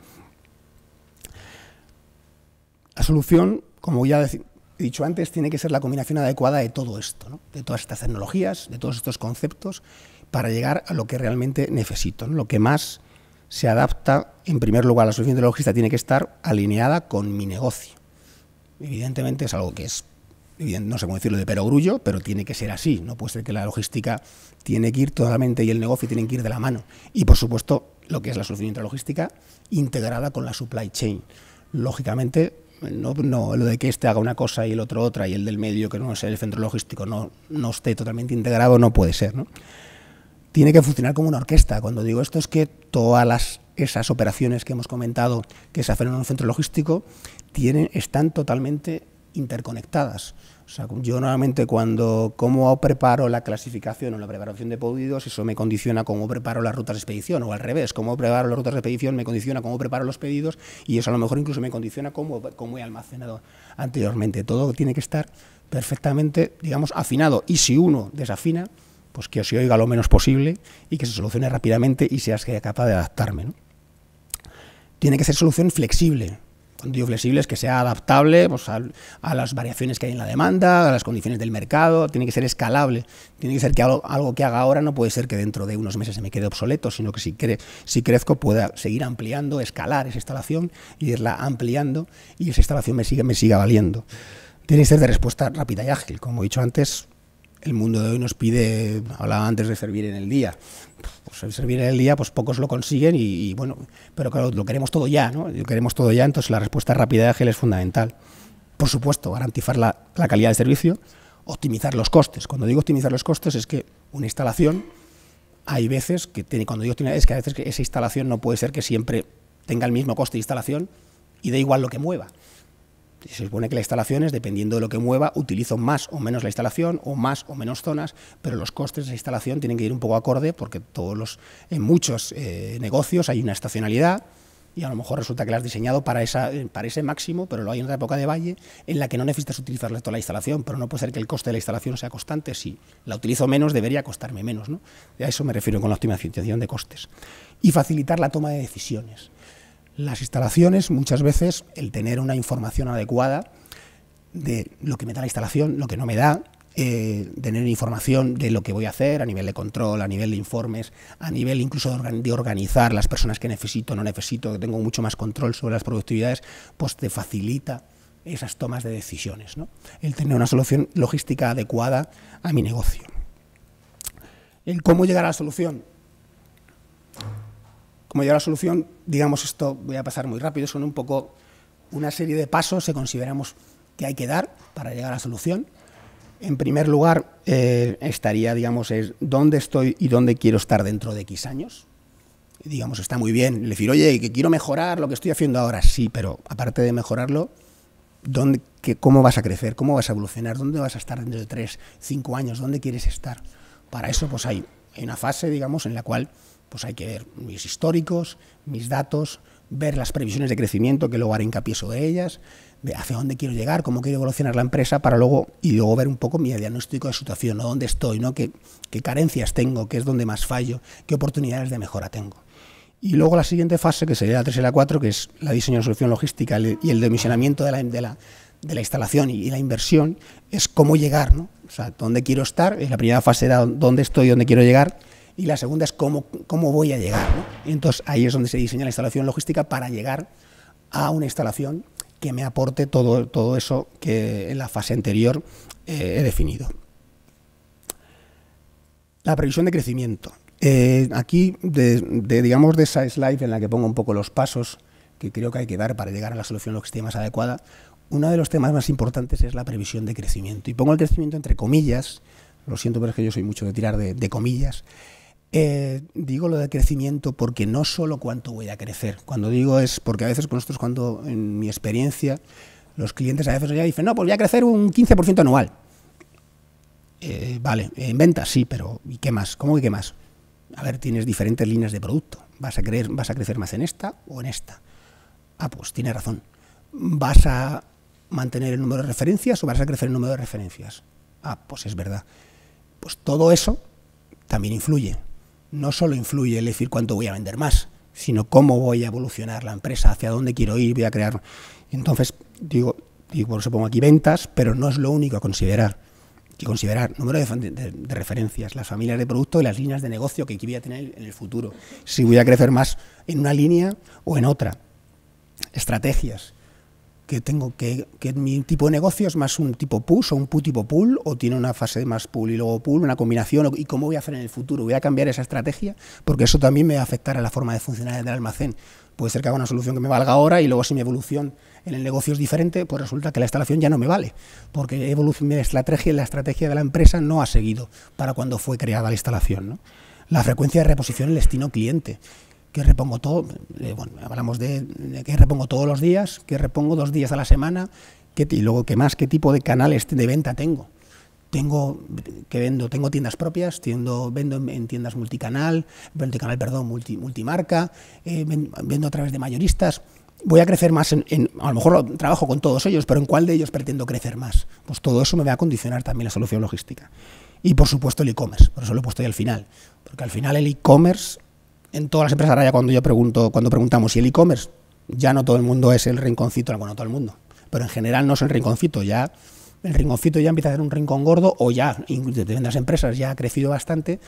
La solución, como ya he dicho antes, tiene que ser la combinación adecuada de todo esto, de todas estas tecnologías, de todos estos conceptos, para llegar a lo que realmente necesito. Lo que más se adapta, en primer lugar, la solución logística tiene que estar alineada con mi negocio. Evidentemente es algo que es no sé cómo decirlo, de perogrullo, pero tiene que ser así. No puede ser que la logística tiene que ir totalmente y el negocio tiene que ir de la mano. Y por supuesto, lo que es la solución intralogística integrada con la supply chain. Lógicamente, no, no, lo de que este haga una cosa y el otro otra y el del medio, que no sea el centro logístico, no, no esté totalmente integrado, no puede ser. Tiene que funcionar como una orquesta. Cuando digo esto es que todas las, esas operaciones que hemos comentado que se hacen en un centro logístico tienen, están totalmente interconectadas. O sea, yo normalmente cuando cómo preparo la clasificación o la preparación de pedidos, eso me condiciona cómo preparo las rutas de expedición, o al revés, cómo preparo las rutas de expedición me condiciona cómo preparo los pedidos, y eso a lo mejor incluso me condiciona cómo, cómo he almacenado anteriormente. Todo tiene que estar perfectamente, digamos, afinado. Y si uno desafina, pues que se oiga lo menos posible y que se solucione rápidamente y seas capaz de adaptarme. Tiene que ser solución flexible, cuando flexible es que sea adaptable pues, a, las variaciones que hay en la demanda, a las condiciones del mercado, tiene que ser escalable, tiene que ser que algo, que haga ahora no puede ser que dentro de unos meses se me quede obsoleto, sino que si, crezco pueda seguir ampliando, escalar esa instalación, y irla ampliando y esa instalación me siga valiendo. Tiene que ser de respuesta rápida y ágil, como he dicho antes, el mundo de hoy nos pide, hablaba antes de servir en el día, pues servir en el día, pues pocos lo consiguen y, bueno, pero claro, lo queremos todo ya, ¿no? queremos todo ya, entonces la respuesta rápida y ágil es fundamental. Por supuesto, garantizar la, calidad del servicio, optimizar los costes. Cuando digo optimizar los costes es que una instalación, hay veces que tiene, cuando digo es que a veces que esa instalación no puede ser que siempre tenga el mismo coste de instalación y da igual lo que mueva se supone que las instalaciones, dependiendo de lo que mueva, utilizo más o menos la instalación o más o menos zonas, pero los costes de instalación tienen que ir un poco acorde porque todos los, en muchos eh, negocios hay una estacionalidad y a lo mejor resulta que la has diseñado para, esa, para ese máximo, pero lo hay en otra época de valle en la que no necesitas utilizar toda la instalación, pero no puede ser que el coste de la instalación sea constante. Si la utilizo menos, debería costarme menos. ¿no? A eso me refiero con la optimización de costes. Y facilitar la toma de decisiones. Las instalaciones, muchas veces, el tener una información adecuada de lo que me da la instalación, lo que no me da, eh, tener información de lo que voy a hacer a nivel de control, a nivel de informes, a nivel incluso de, organizar las personas que necesito, no necesito, que tengo mucho más control sobre las productividades, pues te facilita esas tomas de decisiones. El tener una solución logística adecuada a mi negocio. El cómo llegar a la solución. Como ya la solución, digamos esto, voy a pasar muy rápido, son un poco una serie de pasos que eh, consideramos que hay que dar para llegar a la solución. En primer lugar, eh, estaría, digamos, es dónde estoy y dónde quiero estar dentro de X años. Digamos, está muy bien Le decir, oye, que quiero mejorar lo que estoy haciendo ahora. Sí, pero aparte de mejorarlo, ¿cómo vas a crecer? ¿Cómo vas a evolucionar? ¿Dónde vas a estar dentro de tres, cinco años? ¿Dónde quieres estar? Para eso, pues hay, hay una fase, digamos, en la cual pues hay que ver mis históricos, mis datos, ver las previsiones de crecimiento, que luego haré hincapié sobre ellas, de hacia dónde quiero llegar, cómo quiero evolucionar la empresa, para luego, y luego ver un poco mi diagnóstico de situación, ¿no? dónde estoy, qué, carencias tengo, qué es donde más fallo, qué oportunidades de mejora tengo. Y luego la siguiente fase, que sería la 3 y la 4, que es la diseño de solución logística y el demisionamiento de la, instalación y, la inversión, es cómo llegar, ¿no? O sea, dónde quiero estar, la primera fase era dónde estoy, y dónde quiero llegar, y la segunda es cómo, cómo voy a llegar. Entonces ahí es donde se diseña la instalación logística para llegar a una instalación que me aporte todo, todo eso que en la fase anterior eh, he definido. La previsión de crecimiento. Eh, aquí, de, digamos, de esa slide en la que pongo un poco los pasos que creo que hay que dar para llegar a la solución logística más adecuada, uno de los temas más importantes es la previsión de crecimiento. Y pongo el crecimiento entre comillas, lo siento, pero es que yo soy mucho de tirar de, de comillas, eh, digo lo de crecimiento porque no solo cuánto voy a crecer. Cuando digo es porque a veces con nosotros, cuando en mi experiencia, los clientes a veces ya dicen, no, pues voy a crecer un 15% anual. Eh, vale, en ventas sí, pero ¿y qué más? ¿Cómo que qué más? A ver, tienes diferentes líneas de producto. ¿Vas a, creer, ¿Vas a crecer más en esta o en esta? Ah, pues tiene razón. ¿Vas a mantener el número de referencias o vas a crecer el número de referencias? Ah, pues es verdad. Pues todo eso también influye no solo influye el decir cuánto voy a vender más, sino cómo voy a evolucionar la empresa, hacia dónde quiero ir, voy a crear. Entonces, digo, digo por eso pongo aquí ventas, pero no es lo único a considerar. Que considerar número de, de, referencias, las familias de producto y las líneas de negocio que voy a tener en el futuro. Si voy a crecer más en una línea o en otra. Estrategias que tengo que, mi tipo de negocio es más un tipo push o un put tipo pull o tiene una fase más pull y luego pull, una combinación y cómo voy a hacer en el futuro, voy a cambiar esa estrategia porque eso también me va a afectar a la forma de funcionar del almacén. Puede ser que haga una solución que me valga ahora y luego si mi evolución en el negocio es diferente, pues resulta que la instalación ya no me vale, porque mi estrategia, y la estrategia de la empresa no ha seguido para cuando fue creada la instalación. La frecuencia de reposición, en el destino cliente que repongo todo, eh, bueno, hablamos de, que repongo todos los días, que repongo dos días a la semana, y luego qué más, qué tipo de canales de venta tengo. Tengo que vendo, tengo tiendas propias, vendo en, tiendas multicanal, multicanal, perdón, multi, multimarca, eh, vendo a través de mayoristas. Voy a crecer más en, a lo mejor trabajo con todos ellos, pero ¿en cuál de ellos pretendo crecer más? Pues todo eso me va a condicionar también la solución logística. Y por supuesto el e-commerce, por eso lo he puesto ahí al final, porque al final el e-commerce en todas las empresas, ahora ya cuando yo pregunto, cuando preguntamos si el e-commerce, ya no todo el mundo es el rinconcito, bueno, todo el mundo, pero en general no es el rinconcito, ya el rinconcito ya empieza a ser un rincón gordo o ya, incluso de las empresas, ya ha crecido bastante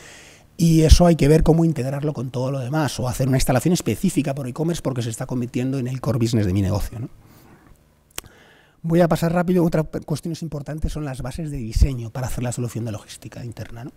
y eso hay que ver cómo integrarlo con todo lo demás o hacer una instalación específica por e-commerce porque se está convirtiendo en el core business de mi negocio. ¿no? Voy a pasar rápido, otras cuestiones importante son las bases de diseño para hacer la solución de logística interna. ¿no?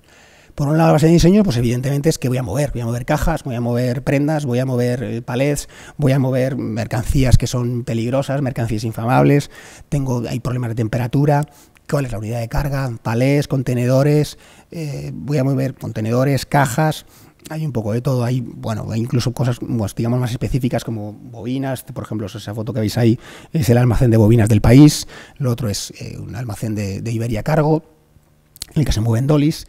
Por un lado, la base de diseño, pues evidentemente es que voy a mover, voy a mover cajas, voy a mover prendas, voy a mover eh, palets, voy a mover mercancías que son peligrosas, mercancías infamables, tengo, hay problemas de temperatura, cuál es la unidad de carga, palés, contenedores, eh, voy a mover contenedores, cajas, hay un poco de todo, hay, bueno, incluso cosas, pues, más específicas como bobinas, por ejemplo, esa foto que veis ahí es el almacén de bobinas del país, el otro es eh, un almacén de, de Iberia Cargo, en el que se mueven dolis,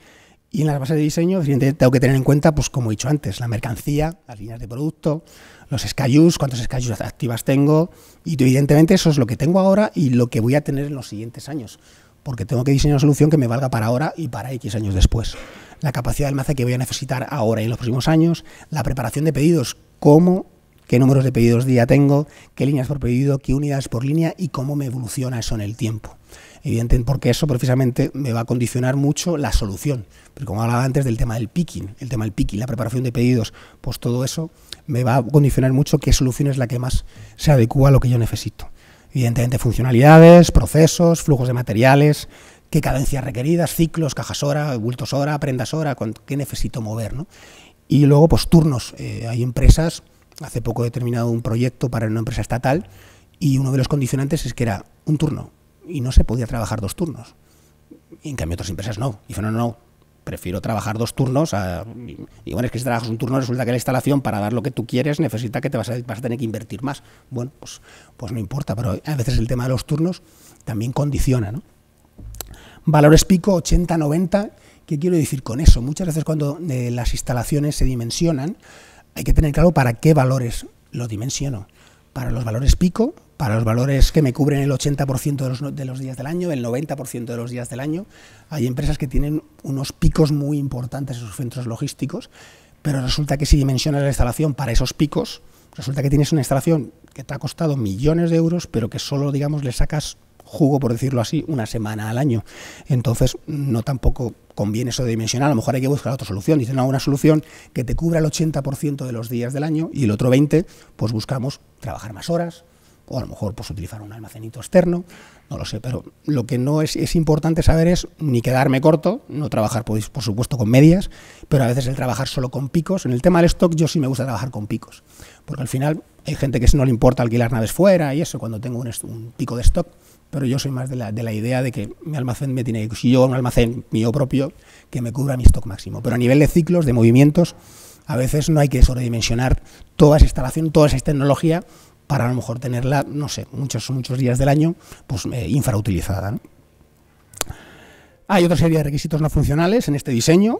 y en las bases de diseño, evidentemente tengo que tener en cuenta, pues como he dicho antes, la mercancía, las líneas de producto, los SKUs, cuántos SKUs activas tengo. Y evidentemente eso es lo que tengo ahora y lo que voy a tener en los siguientes años. Porque tengo que diseñar una solución que me valga para ahora y para X años después. La capacidad de almacén que voy a necesitar ahora y en los próximos años. La preparación de pedidos, cómo, qué números de pedidos día tengo, qué líneas por pedido, qué unidades por línea y cómo me evoluciona eso en el tiempo porque eso precisamente me va a condicionar mucho la solución. Pero como hablaba antes del tema del picking, el tema del picking, la preparación de pedidos, pues todo eso me va a condicionar mucho qué solución es la que más se adecua a lo que yo necesito. Evidentemente, funcionalidades, procesos, flujos de materiales, qué cadencias requeridas, ciclos, cajas hora, bultos hora, prendas hora, qué necesito mover. ¿no? Y luego, pues turnos. Eh, hay empresas, hace poco he terminado un proyecto para una empresa estatal y uno de los condicionantes es que era un turno, y no se podía trabajar dos turnos. Y en cambio otras empresas no. Y no, no, prefiero trabajar dos turnos. y bueno, es que si trabajas un turno resulta que la instalación para dar lo que tú quieres necesita que te vas a, tener que invertir más. Bueno, pues, pues no importa, pero a veces el tema de los turnos también condiciona. Valores pico 80-90. ¿Qué quiero decir con eso? Muchas veces cuando eh, las instalaciones se dimensionan, hay que tener claro para qué valores lo dimensiono. Para los valores pico, para los valores que me cubren el 80% de los, días del año, el 90% de los días del año. Hay empresas que tienen unos picos muy importantes en sus centros logísticos, pero resulta que si dimensionas la instalación para esos picos, resulta que tienes una instalación que te ha costado millones de euros, pero que solo, digamos, le sacas jugo, por decirlo así, una semana al año. Entonces, no tampoco conviene eso de dimensionar. A lo mejor hay que buscar otra solución. Dicen, no, una solución que te cubra el 80% de los días del año y el otro 20%, pues buscamos trabajar más horas, o a lo mejor pues utilizar un almacenito externo, no lo sé, pero lo que no es, es importante saber es ni quedarme corto, no trabajar por, pues, por, supuesto con medias, pero a veces el trabajar solo con picos, en el tema del stock yo sí me gusta trabajar con picos, porque al final hay gente que no le importa alquilar naves fuera y eso cuando tengo un, pico de stock, pero yo soy más de la, de la, idea de que mi almacén me tiene, si yo un almacén mío propio, que me cubra mi stock máximo, pero a nivel de ciclos, de movimientos, a veces no hay que sobredimensionar toda esa instalación, toda esa tecnología para a lo mejor tenerla, no sé, muchos, muchos días del año, pues eh, infrautilizada. Hay otra serie de requisitos no funcionales en este diseño,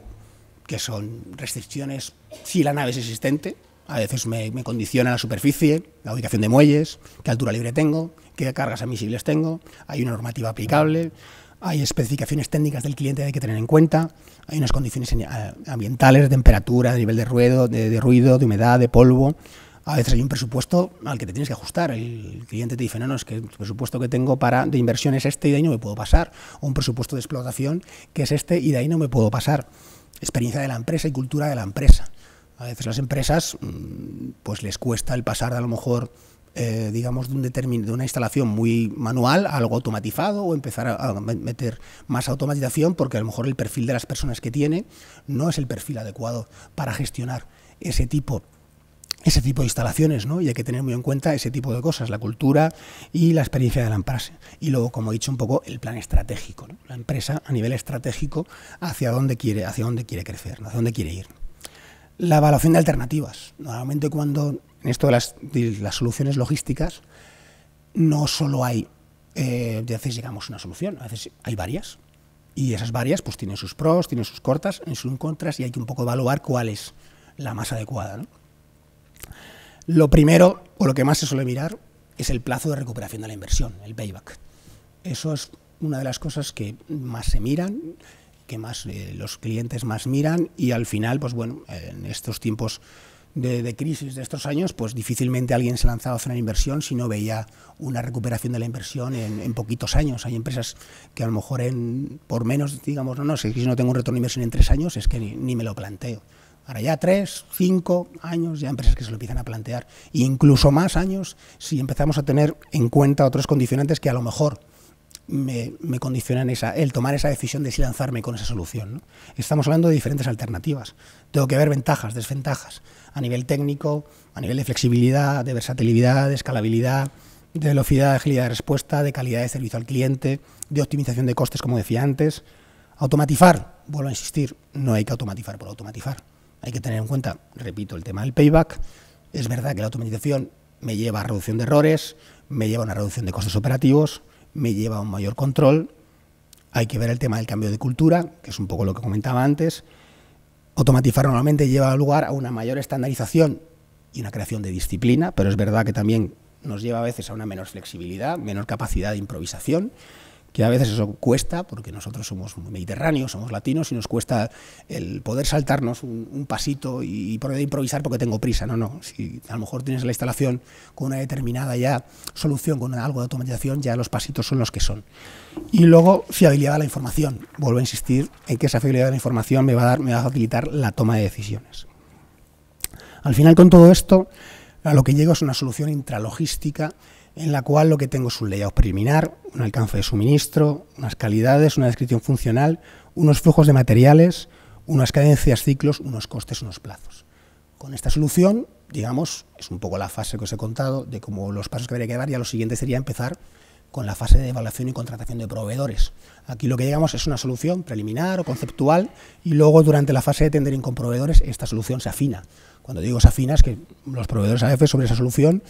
que son restricciones si la nave es existente. A veces me, condiciona la superficie, la ubicación de muelles, qué altura libre tengo, qué cargas admisibles tengo. Hay una normativa aplicable, hay especificaciones técnicas del cliente que hay que tener en cuenta, hay unas condiciones eh, ambientales, de temperatura, de nivel de de ruido, de humedad, de polvo a veces hay un presupuesto al que te tienes que ajustar. El cliente te dice, no, no, es que el presupuesto que tengo para de inversión es este y de ahí no me puedo pasar. O un presupuesto de explotación que es este y de ahí no me puedo pasar. Experiencia de la empresa y cultura de la empresa. A veces las empresas mm, pues les cuesta el pasar de a lo mejor eh, digamos, de, un de una instalación muy manual a algo automatizado o empezar a, a, meter más automatización porque a lo mejor el perfil de las personas que tiene no es el perfil adecuado para gestionar ese tipo ese tipo de instalaciones, ¿no? Y hay que tener muy en cuenta ese tipo de cosas, la cultura y la experiencia de la empresa. Y luego, como he dicho, un poco el plan estratégico, ¿no? la empresa a nivel estratégico hacia dónde quiere, hacia dónde quiere crecer, ¿no? hacia dónde quiere ir. La evaluación de alternativas. Normalmente cuando en esto de las, soluciones logísticas no solo hay, eh, a veces una solución, a veces hay varias. Y esas varias pues tienen sus pros, tienen sus cortas, tienen sus contras y hay que un poco evaluar cuál es la más adecuada. ¿no? Lo primero, o lo que más se suele mirar, es el plazo de recuperación de la inversión, el payback. Eso es una de las cosas que más se miran, que más eh, los clientes más miran y al final, pues bueno, en estos tiempos de, crisis de estos años, pues difícilmente alguien se lanzaba a hacer una inversión si no veía una recuperación de la inversión en, poquitos años. Hay empresas que a lo mejor en, por menos, digamos, no, no, si no tengo un retorno de inversión en tres años es que ni me lo planteo. Ahora ya tres, cinco años, ya empresas que se lo empiezan a plantear. incluso más años si empezamos a tener en cuenta otros condicionantes que a lo mejor me, condicionan esa, el tomar esa decisión de si lanzarme con esa solución. Estamos hablando de diferentes alternativas. Tengo que ver ventajas, desventajas, a nivel técnico, a nivel de flexibilidad, de versatilidad, de escalabilidad, de velocidad, de agilidad de respuesta, de calidad de servicio al cliente, de optimización de costes, como decía antes. Automatizar, vuelvo a insistir, no hay que automatizar por automatizar hay que tener en cuenta, repito, el tema del payback. Es verdad que la automatización me lleva a reducción de errores, me lleva a una reducción de costes operativos, me lleva a un mayor control. Hay que ver el tema del cambio de cultura, que es un poco lo que comentaba antes. Automatizar normalmente lleva lugar a una mayor estandarización y una creación de disciplina, pero es verdad que también nos lleva a veces a una menor flexibilidad, menor capacidad de improvisación que a veces eso cuesta, porque nosotros somos mediterráneos, somos latinos, y nos cuesta el poder saltarnos un, pasito y, poder improvisar porque tengo prisa. No, no. Si a lo mejor tienes la instalación con una determinada ya solución, con algo de automatización, ya los pasitos son los que son. Y luego, fiabilidad de la información. Vuelvo a insistir en que esa fiabilidad de la información me va a, dar, me va a facilitar la toma de decisiones. Al final, con todo esto, a lo que llego es una solución intralogística en la cual lo que tengo es un layout preliminar, un alcance de suministro, unas calidades, una descripción funcional, unos flujos de materiales, unas cadencias, ciclos, unos costes, unos plazos. Con esta solución, digamos, es un poco la fase que os he contado de cómo los pasos que habría que dar, ya lo siguiente sería empezar con la fase de evaluación y contratación de proveedores. Aquí lo que llegamos es una solución preliminar o conceptual y luego durante la fase de tender con proveedores esta solución se afina. Cuando digo se afina es que los proveedores a veces sobre esa solución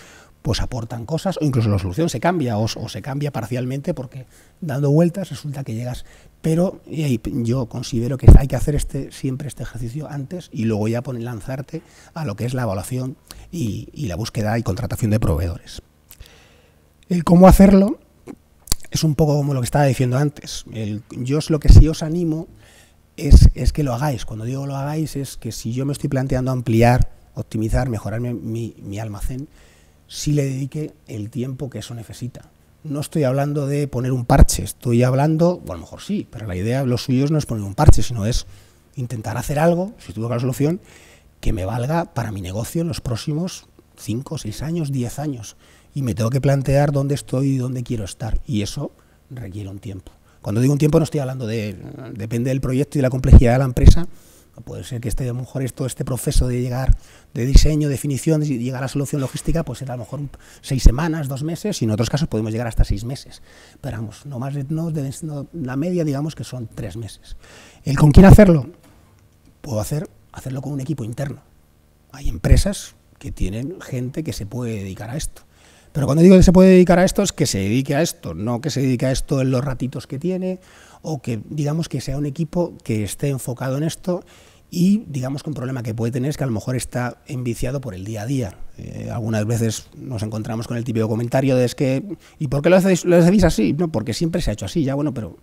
pues aportan cosas o incluso la solución se cambia o, se cambia parcialmente porque dando vueltas resulta que llegas. Pero yo considero que hay que hacer este, siempre este ejercicio antes y luego ya poner, lanzarte a lo que es la evaluación y, la búsqueda y contratación de proveedores. El cómo hacerlo es un poco como lo que estaba diciendo antes. yo es lo que sí os animo es, que lo hagáis. Cuando digo lo hagáis es que si yo me estoy planteando ampliar, optimizar, mejorar mi almacén, si le dedique el tiempo que eso necesita. No estoy hablando de poner un parche, estoy hablando, bueno, a lo mejor sí, pero la idea, los suyos no es poner un parche, sino es intentar hacer algo, si tuve la solución, que me valga para mi negocio en los próximos 5, 6 años, 10 años. Y me tengo que plantear dónde estoy y dónde quiero estar. Y eso requiere un tiempo. Cuando digo un tiempo no estoy hablando de, depende del proyecto y de la complejidad de la empresa, puede ser que este a lo mejor todo este proceso de llegar, de diseño, definición, y llegar a la solución logística, pues será a lo mejor seis semanas, dos meses, y en otros casos podemos llegar hasta seis meses. Pero vamos, no más, no, no, la media digamos que son tres meses. ¿El con quién hacerlo? Puedo hacer, hacerlo con un equipo interno. Hay empresas que tienen gente que se puede dedicar a esto. Pero cuando digo que se puede dedicar a esto es que se dedique a esto, no que se dedique a esto en los ratitos que tiene o que digamos que sea un equipo que esté enfocado en esto y digamos que un problema que puede tener es que a lo mejor está enviciado por el día a día. Eh, algunas veces nos encontramos con el típico comentario de es que, ¿y por qué lo hacéis, lo hacéis así? No, porque siempre se ha hecho así, ya bueno, pero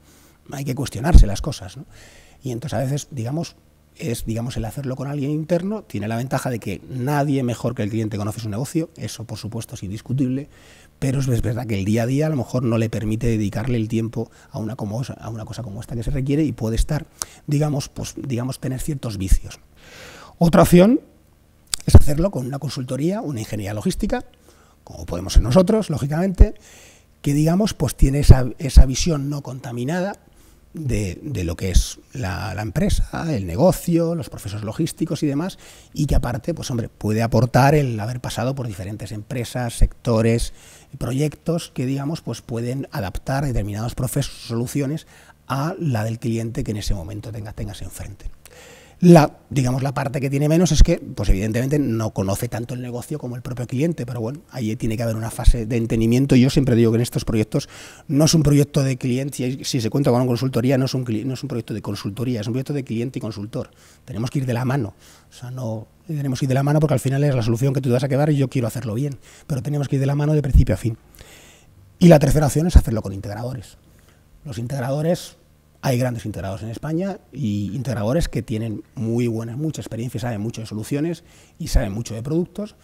hay que cuestionarse las cosas. ¿no? Y entonces a veces, digamos, es digamos el hacerlo con alguien interno tiene la ventaja de que nadie mejor que el cliente conoce su negocio eso por supuesto es indiscutible pero es verdad que el día a día a lo mejor no le permite dedicarle el tiempo a una, como, a una cosa como esta que se requiere y puede estar, digamos, pues, digamos, tener ciertos vicios. Otra opción es hacerlo con una consultoría, una ingeniería logística, como podemos ser nosotros, lógicamente, que digamos, pues tiene esa, esa visión no contaminada, de, lo que es la, empresa, el negocio, los procesos logísticos y demás, y que aparte, pues hombre, puede aportar el haber pasado por diferentes empresas, sectores, proyectos que, digamos, pues pueden adaptar determinados procesos, soluciones a la del cliente que en ese momento tenga, tengas enfrente. La, digamos, la parte que tiene menos es que, pues evidentemente, no conoce tanto el negocio como el propio cliente, pero bueno, ahí tiene que haber una fase de entendimiento. Yo siempre digo que en estos proyectos no es un proyecto de cliente, si se cuenta con una consultoría, no es un, no es un proyecto de consultoría, es un proyecto de cliente y consultor. Tenemos que ir de la mano, o sea, no tenemos que ir de la mano porque al final es la solución que tú te vas a quedar y yo quiero hacerlo bien, pero tenemos que ir de la mano de principio a fin. Y la tercera opción es hacerlo con integradores. Los integradores hay grandes integrados en España y integradores que tienen muy buena, mucha experiencia, saben mucho de soluciones y saben mucho de productos,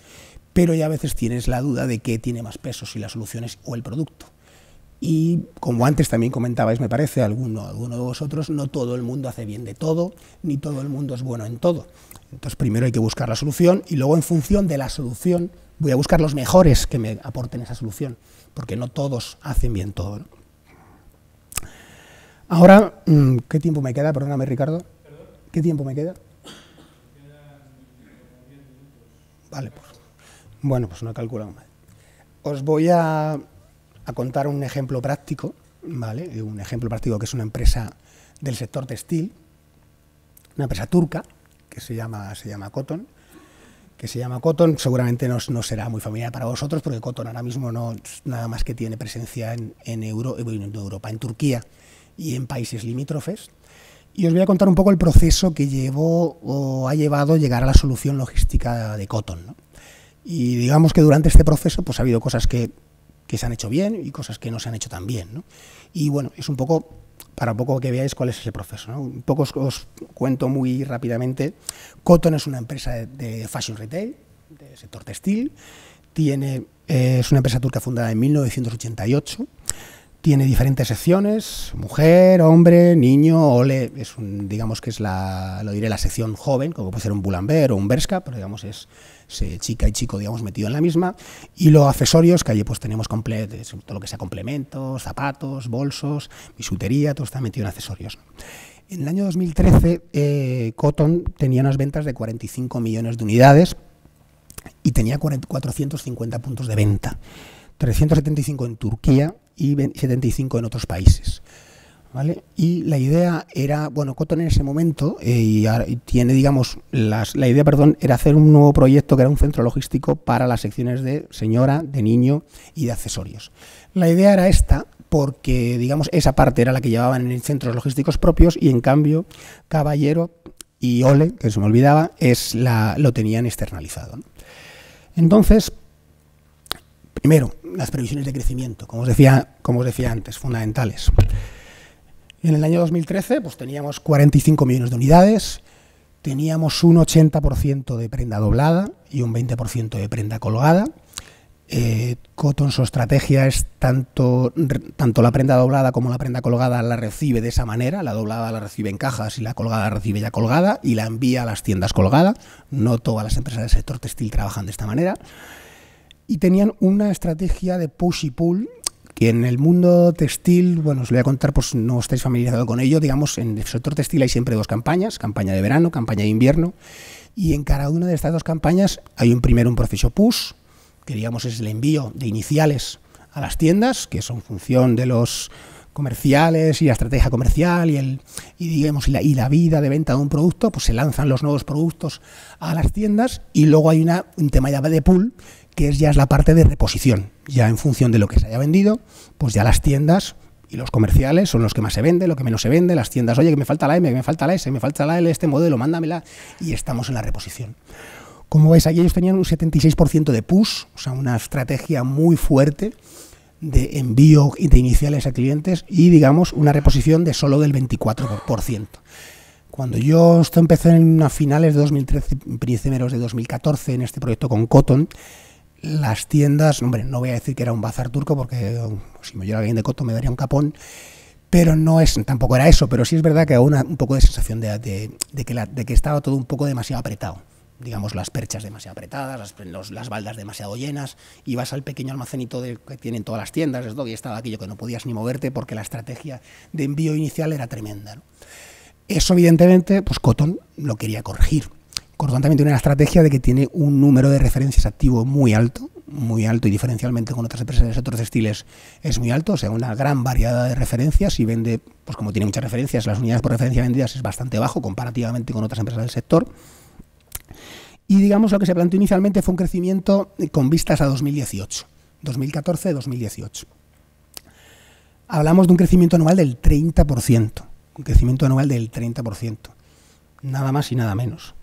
pero ya a veces tienes la duda de qué tiene más peso, si las soluciones o el producto. Y como antes también comentabais, me parece, alguno, alguno de vosotros, no todo el mundo hace bien de todo, ni todo el mundo es bueno en todo. Entonces primero hay que buscar la solución y luego en función de la solución voy a buscar los mejores que me aporten esa solución, porque no todos hacen bien todo. Ahora, mm, ¿qué tiempo me queda? Perdóname, Ricardo. ¿Qué tiempo me queda? Vale, pues. Bueno, pues no he calculado mal. Os voy a, contar un ejemplo práctico, ¿vale? Eh, un ejemplo práctico que es una empresa del sector textil, una empresa turca que se llama, se llama Cotton, que se llama Cotton, seguramente no, no, será muy familiar para vosotros, porque Cotton ahora mismo no nada más que tiene presencia en, en Europa, en Turquía y en países limítrofes. Y os voy a contar un poco el proceso que llevó o ha llevado llegar a la solución logística de Cotton. ¿no? Y digamos que durante este proceso pues, ha habido cosas que, que, se han hecho bien y cosas que no se han hecho tan bien. ¿no? Y bueno, es un poco para poco que veáis cuál es ese proceso. Un poco os, cuento muy rápidamente. Cotton es una empresa de, fashion retail, del sector textil. Tiene, eh, es una empresa turca fundada en 1988 tiene diferentes secciones, mujer, hombre, niño, ole, es un, digamos que es la, lo diré, la sección joven, como puede ser un Bulamber o un Berska, pero digamos es, chica y chico, digamos, metido en la misma, y los accesorios, que allí pues tenemos todo lo que sea complementos, zapatos, bolsos, bisutería, todo está metido en accesorios. En el año 2013, eh, Cotton tenía unas ventas de 45 millones de unidades y tenía 450 puntos de venta. 375 en Turquía y 75 en otros países. ¿Vale? Y la idea era, bueno, Cotton en ese momento, eh, y, tiene, digamos, las, la idea, perdón, era hacer un nuevo proyecto que era un centro logístico para las secciones de señora, de niño y de accesorios. La idea era esta, porque, digamos, esa parte era la que llevaban en centros logísticos propios y, en cambio, Caballero y Ole, que se me olvidaba, es la, lo tenían externalizado. ¿no? Entonces, Primero, las previsiones de crecimiento, como os decía, antes, fundamentales. En el año 2013 pues, teníamos 45 millones de unidades, teníamos un 80% de prenda doblada y un 20% de prenda colgada. Eh, Cotton, su estrategia es tanto, tanto la prenda doblada como la prenda colgada la recibe de esa manera. La doblada la recibe en cajas y la colgada la recibe ya colgada y la envía a las tiendas colgada. No todas las empresas del sector textil trabajan de esta manera y tenían una estrategia de push y pull que en el mundo textil, bueno, os lo voy a contar, pues no estáis familiarizado con ello. Digamos, en el sector textil hay siempre dos campañas, campaña de verano, campaña de invierno. Y en cada una de estas dos campañas hay un primero un proceso push, que digamos es el envío de iniciales a las tiendas, que son función de los comerciales y la estrategia comercial y el y digamos y la, y la vida de venta de un producto, pues se lanzan los nuevos productos a las tiendas y luego hay una, un tema ya de pool que es, ya es la parte de reposición. Ya en función de lo que se haya vendido, pues ya las tiendas y los comerciales son los que más se vende, lo que menos se vende, las tiendas, oye, que me falta la M, que me falta la S, me falta la L, este modelo, mándamela, y estamos en la reposición. Como veis, aquí ellos tenían un 76% de push, o sea, una estrategia muy fuerte de envío de iniciales a clientes y, digamos, una reposición de solo del 24%. Cuando yo esto empecé en a finales de 2013, primeros de 2014, en este proyecto con Cotton, las tiendas, hombre, no voy a decir que era un bazar turco porque si me llega alguien de Coto me daría un capón, pero no es, tampoco era eso, pero sí es verdad que una, un poco de sensación de, que de, que estaba todo un poco demasiado apretado. Digamos, las perchas demasiado apretadas, las, baldas demasiado llenas, ibas al pequeño almacenito que tienen todas las tiendas, es estaba aquello que no podías ni moverte porque la estrategia de envío inicial era tremenda. Eso, evidentemente, pues Cotton lo quería corregir Cordón tiene una estrategia de que tiene un número de referencias activo muy alto, muy alto y diferencialmente con otras empresas de otros textiles es muy alto, o sea, una gran variedad de referencias y vende, pues como tiene muchas referencias, las unidades por referencia vendidas es bastante bajo comparativamente con otras empresas del sector. Y digamos lo que se planteó inicialmente fue un crecimiento con vistas a 2018, 2014-2018. Hablamos de un crecimiento anual del 30%, un crecimiento anual del 30%, nada más y nada menos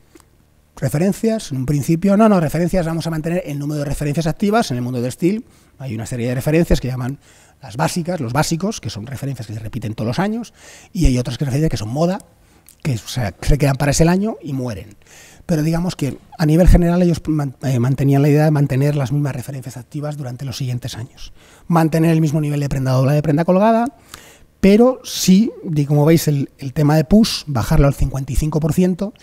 referencias, en un principio, no, no, referencias, vamos a mantener el número de referencias activas en el mundo del estilo, Hay una serie de referencias que llaman las básicas, los básicos, que son referencias que se repiten todos los años, y hay otras referencias que son moda, que se quedan para ese año y mueren. Pero digamos que a nivel general ellos eh, mantenían la idea de mantener las mismas referencias activas durante los siguientes años. Mantener el mismo nivel de prenda doblada de prenda colgada, pero sí, como veis, el, el tema de push, bajarlo al 55%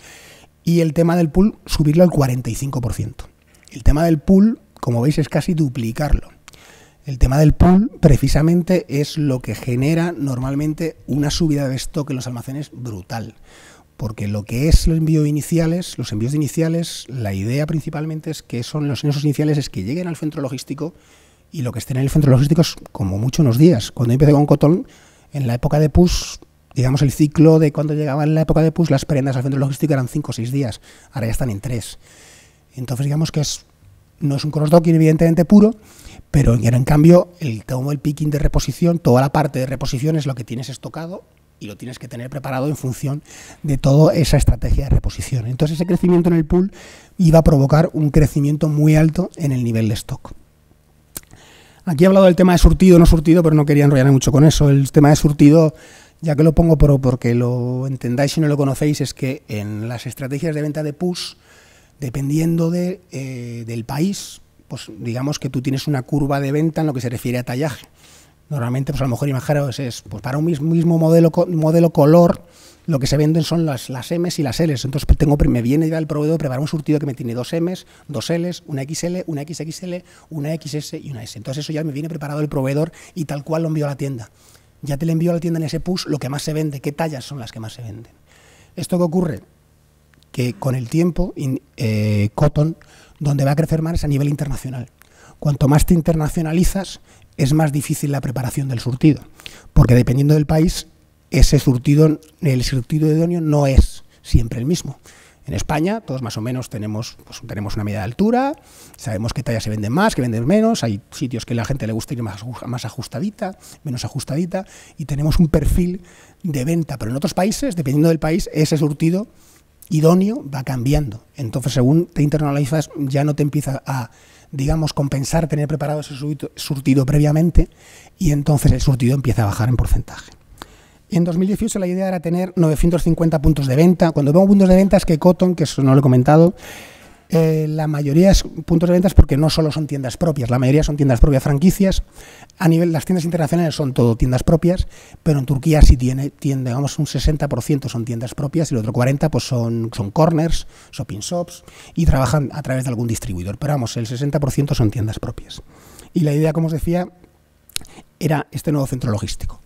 y el tema del pool subirlo al 45%. El tema del pool, como veis, es casi duplicarlo. El tema del pool precisamente es lo que genera normalmente una subida de stock en los almacenes brutal. Porque lo que es los envíos iniciales, los envíos iniciales, la idea principalmente es que son los envíos iniciales es que lleguen al centro logístico y lo que estén en el centro logístico es como mucho unos días. Cuando empecé con Cotón, en la época de push digamos, el ciclo de cuando llegaba en la época de PUS, las prendas al centro logístico eran 5 o 6 días, ahora ya están en 3. Entonces, digamos que es, no es un cross-docking evidentemente puro, pero en cambio, el tomo el picking de reposición, toda la parte de reposición es lo que tienes estocado y lo tienes que tener preparado en función de toda esa estrategia de reposición. Entonces, ese crecimiento en el pool iba a provocar un crecimiento muy alto en el nivel de stock. Aquí he hablado del tema de surtido, no surtido, pero no quería enrollarme mucho con eso. El tema de surtido ya que lo pongo por, porque lo entendáis si no lo conocéis, es que en las estrategias de venta de push, dependiendo de, eh, del país, pues digamos que tú tienes una curva de venta en lo que se refiere a tallaje. Normalmente, pues a lo mejor imaginaros, es pues para un mismo modelo, modelo color, lo que se venden son las, las M's y las L, Entonces pues tengo, me viene ya el proveedor, preparar un surtido que me tiene dos M dos L, una XL, una XXL, una XS y una S. Entonces eso ya me viene preparado el proveedor y tal cual lo envío a la tienda ya te le envío a la tienda en ese push lo que más se vende, qué tallas son las que más se venden. ¿Esto qué ocurre? Que con el tiempo, eh, Cotton, donde va a crecer más es a nivel internacional. Cuanto más te internacionalizas, es más difícil la preparación del surtido, porque dependiendo del país, ese surtido, el surtido idóneo no es siempre el mismo. En España todos más o menos tenemos, pues, tenemos una medida de altura, sabemos qué tallas se venden más, que venden menos, hay sitios que a la gente le gusta ir más, más ajustadita, menos ajustadita, y tenemos un perfil de venta. Pero en otros países, dependiendo del país, ese surtido idóneo va cambiando. Entonces, según te internalizas, ya no te empieza a, digamos, compensar tener preparado ese surtido previamente y entonces el surtido empieza a bajar en porcentaje. En 2018 la idea era tener 950 puntos de venta. Cuando vemos puntos de venta que Cotton, que eso no lo he comentado, eh, la mayoría es puntos de ventas porque no solo son tiendas propias, la mayoría son tiendas propias, franquicias. A nivel las tiendas internacionales son todo tiendas propias, pero en Turquía sí tiene, tiene, digamos, un 60% son tiendas propias y el otro 40% pues son, son corners, shopping shops y trabajan a través de algún distribuidor. Pero vamos, el 60% son tiendas propias. Y la idea, como os decía, era este nuevo centro logístico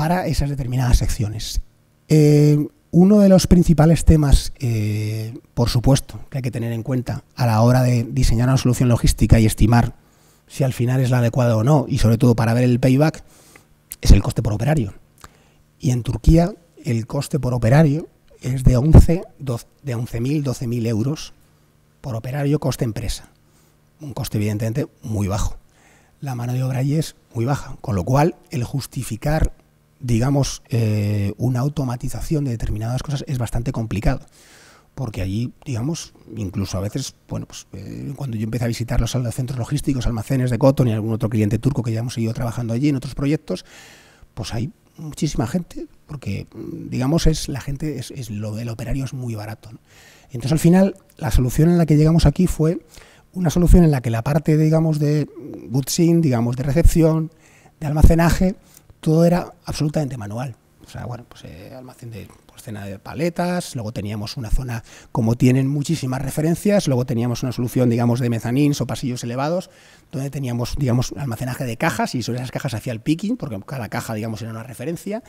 para esas determinadas secciones. Eh, uno de los principales temas, eh, por supuesto, que hay que tener en cuenta a la hora de diseñar una solución logística y estimar si al final es la adecuada o no, y sobre todo para ver el payback, es el coste por operario. Y en Turquía el coste por operario es de de 11.000, 12.000 euros por operario coste empresa. Un coste evidentemente muy bajo. La mano de obra allí es muy baja, con lo cual el justificar digamos, eh, una automatización de determinadas cosas es bastante complicado. Porque allí, digamos, incluso a veces, bueno, pues eh, cuando yo empecé a visitar los centros logísticos, almacenes de Cotton y algún otro cliente turco que ya hemos seguido trabajando allí en otros proyectos, pues hay muchísima gente, porque, digamos, es la gente, es, lo del operario es muy barato. Entonces, al final, la solución en la que llegamos aquí fue una solución en la que la parte, digamos, de mm, bootsing, digamos, de recepción, de almacenaje, todo era absolutamente manual. O sea, bueno, pues eh, almacén de pues, de paletas, luego teníamos una zona, como tienen muchísimas referencias, luego teníamos una solución, digamos, de mezanins o pasillos elevados, donde teníamos, digamos, almacenaje de cajas y sobre esas cajas hacía el picking, porque cada caja, digamos, era una referencia.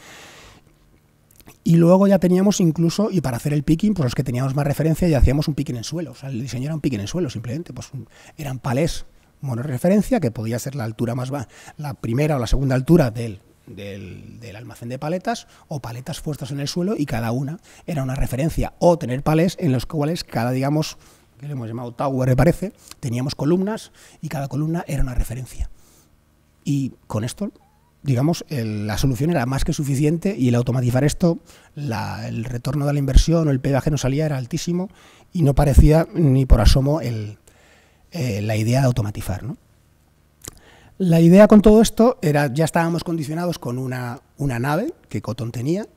Y luego ya teníamos incluso, y para hacer el picking, pues los que teníamos más referencia ya hacíamos un picking en suelo. O sea, el diseño era un picking en suelo, simplemente. Pues eran palés monoreferencia, que podía ser la altura más baja, la primera o la segunda altura del, del, almacén de paletas o paletas puestas en el suelo y cada una era una referencia o tener palés en los cuales cada, digamos, que le hemos llamado tower, parece, teníamos columnas y cada columna era una referencia. Y con esto, digamos, la solución era más que suficiente y el automatizar esto, el retorno de la inversión o el pedaje no salía era altísimo y no parecía ni por asomo el, eh, la idea de automatizar, ¿no? La idea con todo esto era, ya estábamos condicionados con una, una nave que Cotton tenía,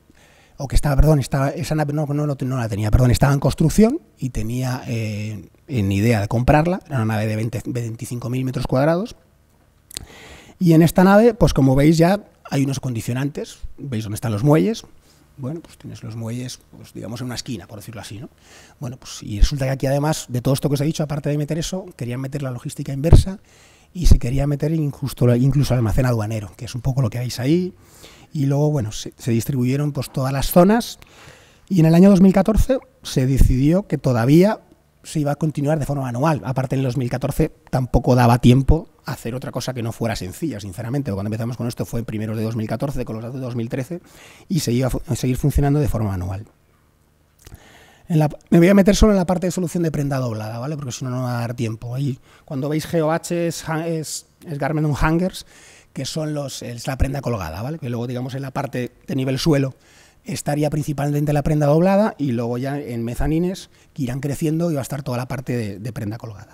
o que estaba, perdón, estaba, esa nave no, la tenía, perdón, estaba en construcción y tenía eh, en idea de comprarla, era una nave de 25.000 metros cuadrados. Y en esta nave, pues como veis ya hay unos condicionantes, veis dónde están los muelles, bueno, pues tienes los muelles, pues, digamos, en una esquina, por decirlo así, ¿no? Bueno, pues y resulta que aquí además de todo esto que os he dicho, aparte de meter eso, querían meter la logística inversa, y se quería meter incluso almacén aduanero, que es un poco lo que veis ahí. Y luego, bueno, se, distribuyeron pues, todas las zonas y en el año 2014 se decidió que todavía se iba a continuar de forma anual. Aparte, en el 2014 tampoco daba tiempo a hacer otra cosa que no fuera sencilla, sinceramente. Cuando empezamos con esto fue en primeros de 2014, con los datos de 2013, y se iba a seguir funcionando de forma anual me voy a meter solo en la parte de solución de prenda doblada, ¿vale? Porque si no, no va a dar tiempo. cuando veis GOH es, es, Garment Hangers, que son los, es la prenda colgada, ¿vale? Que luego, digamos, en la parte de nivel suelo estaría principalmente la prenda doblada y luego ya en mezanines que irán creciendo y va a estar toda la parte de, de prenda colgada.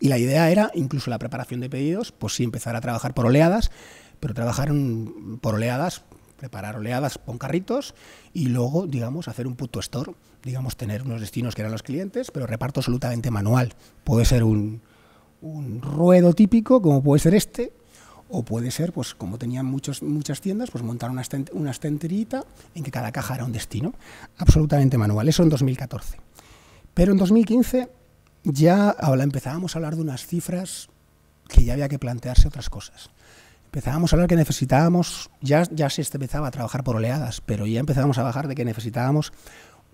Y la idea era, incluso la preparación de pedidos, pues sí empezar a trabajar por oleadas, pero trabajar por oleadas preparar oleadas con carritos y luego, digamos, hacer un puto store, digamos, tener unos destinos que eran los clientes, pero reparto absolutamente manual. Puede ser un, un ruedo típico, como puede ser este, o puede ser, pues como tenían muchas tiendas, pues montar una, en que cada caja era un destino, absolutamente manual. Eso en 2014. Pero en 2015 ya empezábamos a hablar de unas cifras que ya había que plantearse otras cosas empezábamos a hablar que necesitábamos, ya, ya se empezaba a trabajar por oleadas, pero ya empezábamos a bajar de que necesitábamos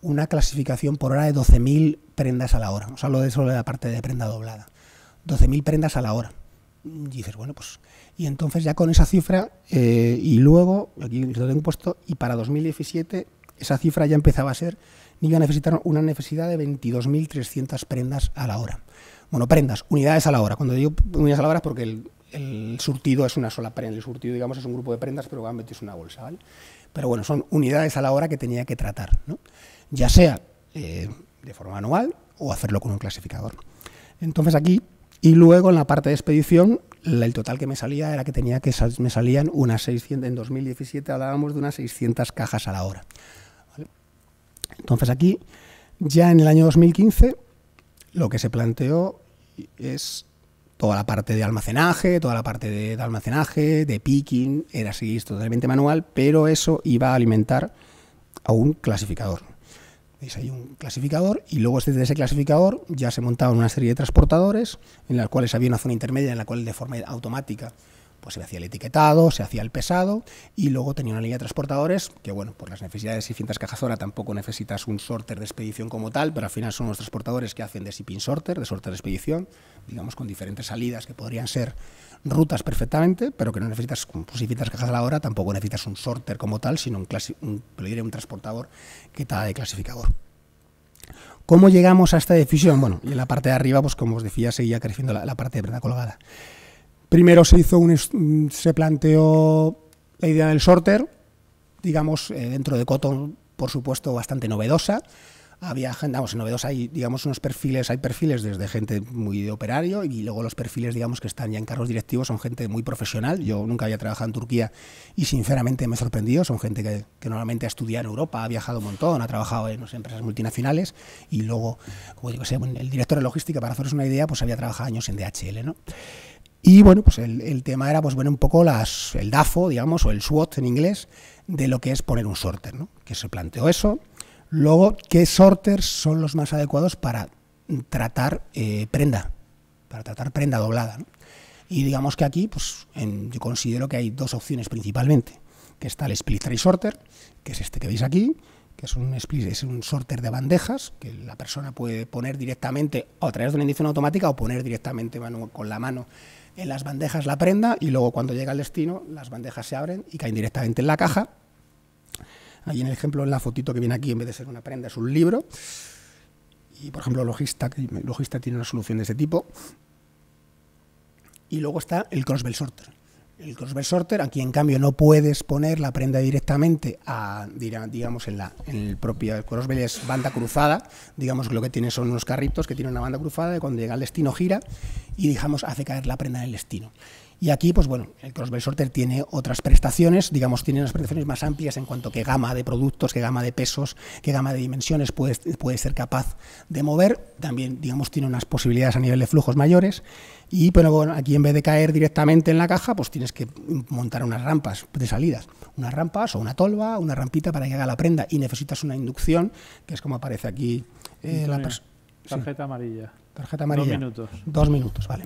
una clasificación por hora de 12.000 prendas a la hora. Os hablo de eso de la parte de prenda doblada. 12.000 prendas a la hora. Y dices, bueno, pues... Y entonces ya con esa cifra, eh, y luego, aquí lo tengo puesto, y para 2017 esa cifra ya empezaba a ser, iba a necesitar una necesidad de 22.300 prendas a la hora bueno, prendas, unidades a la hora. Cuando digo unidades a la hora es porque el, surtido es una sola prenda, el surtido digamos es un grupo de prendas, pero van metidos una bolsa, ¿vale? Pero bueno, son unidades a la hora que tenía que tratar, ¿no? Ya sea eh, de forma anual o hacerlo con un clasificador. Entonces aquí, y luego en la parte de expedición, el total que me salía era que tenía que me salían unas 600, en 2017 hablábamos de unas 600 cajas a la hora. Entonces aquí, ya en el año 2015, lo que se planteó es toda la parte de almacenaje, toda la parte de, almacenaje, de picking, era así, totalmente manual, pero eso iba a alimentar a un clasificador. ¿Veis? Hay un clasificador y luego desde ese clasificador ya se montaban una serie de transportadores en las cuales había una zona intermedia en la cual de forma automática pues se hacía el etiquetado, se hacía el pesado y luego tenía una línea de transportadores que, bueno, por las necesidades y cintas zona tampoco necesitas un sorter de expedición como tal, pero al final son los transportadores que hacen de shipping sorter, de sorter de expedición, digamos con diferentes salidas que podrían ser rutas perfectamente, pero que no necesitas, pues si cajas a la hora, tampoco necesitas un sorter como tal, sino un, un, un transportador que está de clasificador. ¿Cómo llegamos a esta decisión? Bueno, y en la parte de arriba, pues como os decía, seguía creciendo la, la parte de prenda colgada. Primero se hizo un, mm, se planteó la idea del sorter, digamos, eh, dentro de Cotton, por supuesto, bastante novedosa había gente, vamos, en Novedos hay, digamos, unos perfiles, hay perfiles desde gente muy de operario y luego los perfiles, digamos, que están ya en cargos directivos son gente muy profesional. Yo nunca había trabajado en Turquía y sinceramente me he sorprendido. Son gente que, normalmente ha estudiado en Europa, ha viajado un montón, ha trabajado en empresas multinacionales y luego, como digo, el director de logística, para haceros una idea, pues había trabajado años en DHL, ¿no? Y bueno, pues el, tema era, pues bueno, un poco el DAFO, digamos, o el SWOT en inglés, de lo que es poner un sorter, Que se planteó eso, Luego, ¿qué sorters son los más adecuados para tratar eh, prenda? Para tratar prenda doblada. Y digamos que aquí, pues yo considero que hay dos opciones principalmente, que está el split tray sorter, que es este que veis aquí, que es un split, es un sorter de bandejas, que la persona puede poner directamente o a través de una indicación automática o poner directamente con la mano en las bandejas la prenda y luego cuando llega al destino las bandejas se abren y caen directamente en la caja Ahí en el ejemplo, en la fotito que viene aquí, en vez de ser una prenda, es un libro. Y por ejemplo, Logista, Logista tiene una solución de ese tipo. Y luego está el Crossbell Sorter. El Crossbell Sorter, aquí en cambio no puedes poner la prenda directamente a, digamos, en la en el propio Crossbell es banda cruzada. Digamos que lo que tiene son unos carritos que tienen una banda cruzada y cuando llega al destino gira y, digamos, hace caer la prenda en el destino. Y aquí, pues bueno, el Crossbell Sorter tiene otras prestaciones, digamos, tiene unas prestaciones más amplias en cuanto a qué gama de productos, qué gama de pesos, qué gama de dimensiones puede, puede ser capaz de mover. También, digamos, tiene unas posibilidades a nivel de flujos mayores. Y, bueno, aquí en vez de caer directamente en la caja, pues tienes que montar unas rampas de salidas. Unas rampas o una tolva, una rampita para que haga la prenda. Y necesitas una inducción, que es como aparece aquí eh, la Tarjeta amarilla. Tarjeta amarilla. Dos minutos. Dos minutos, vale.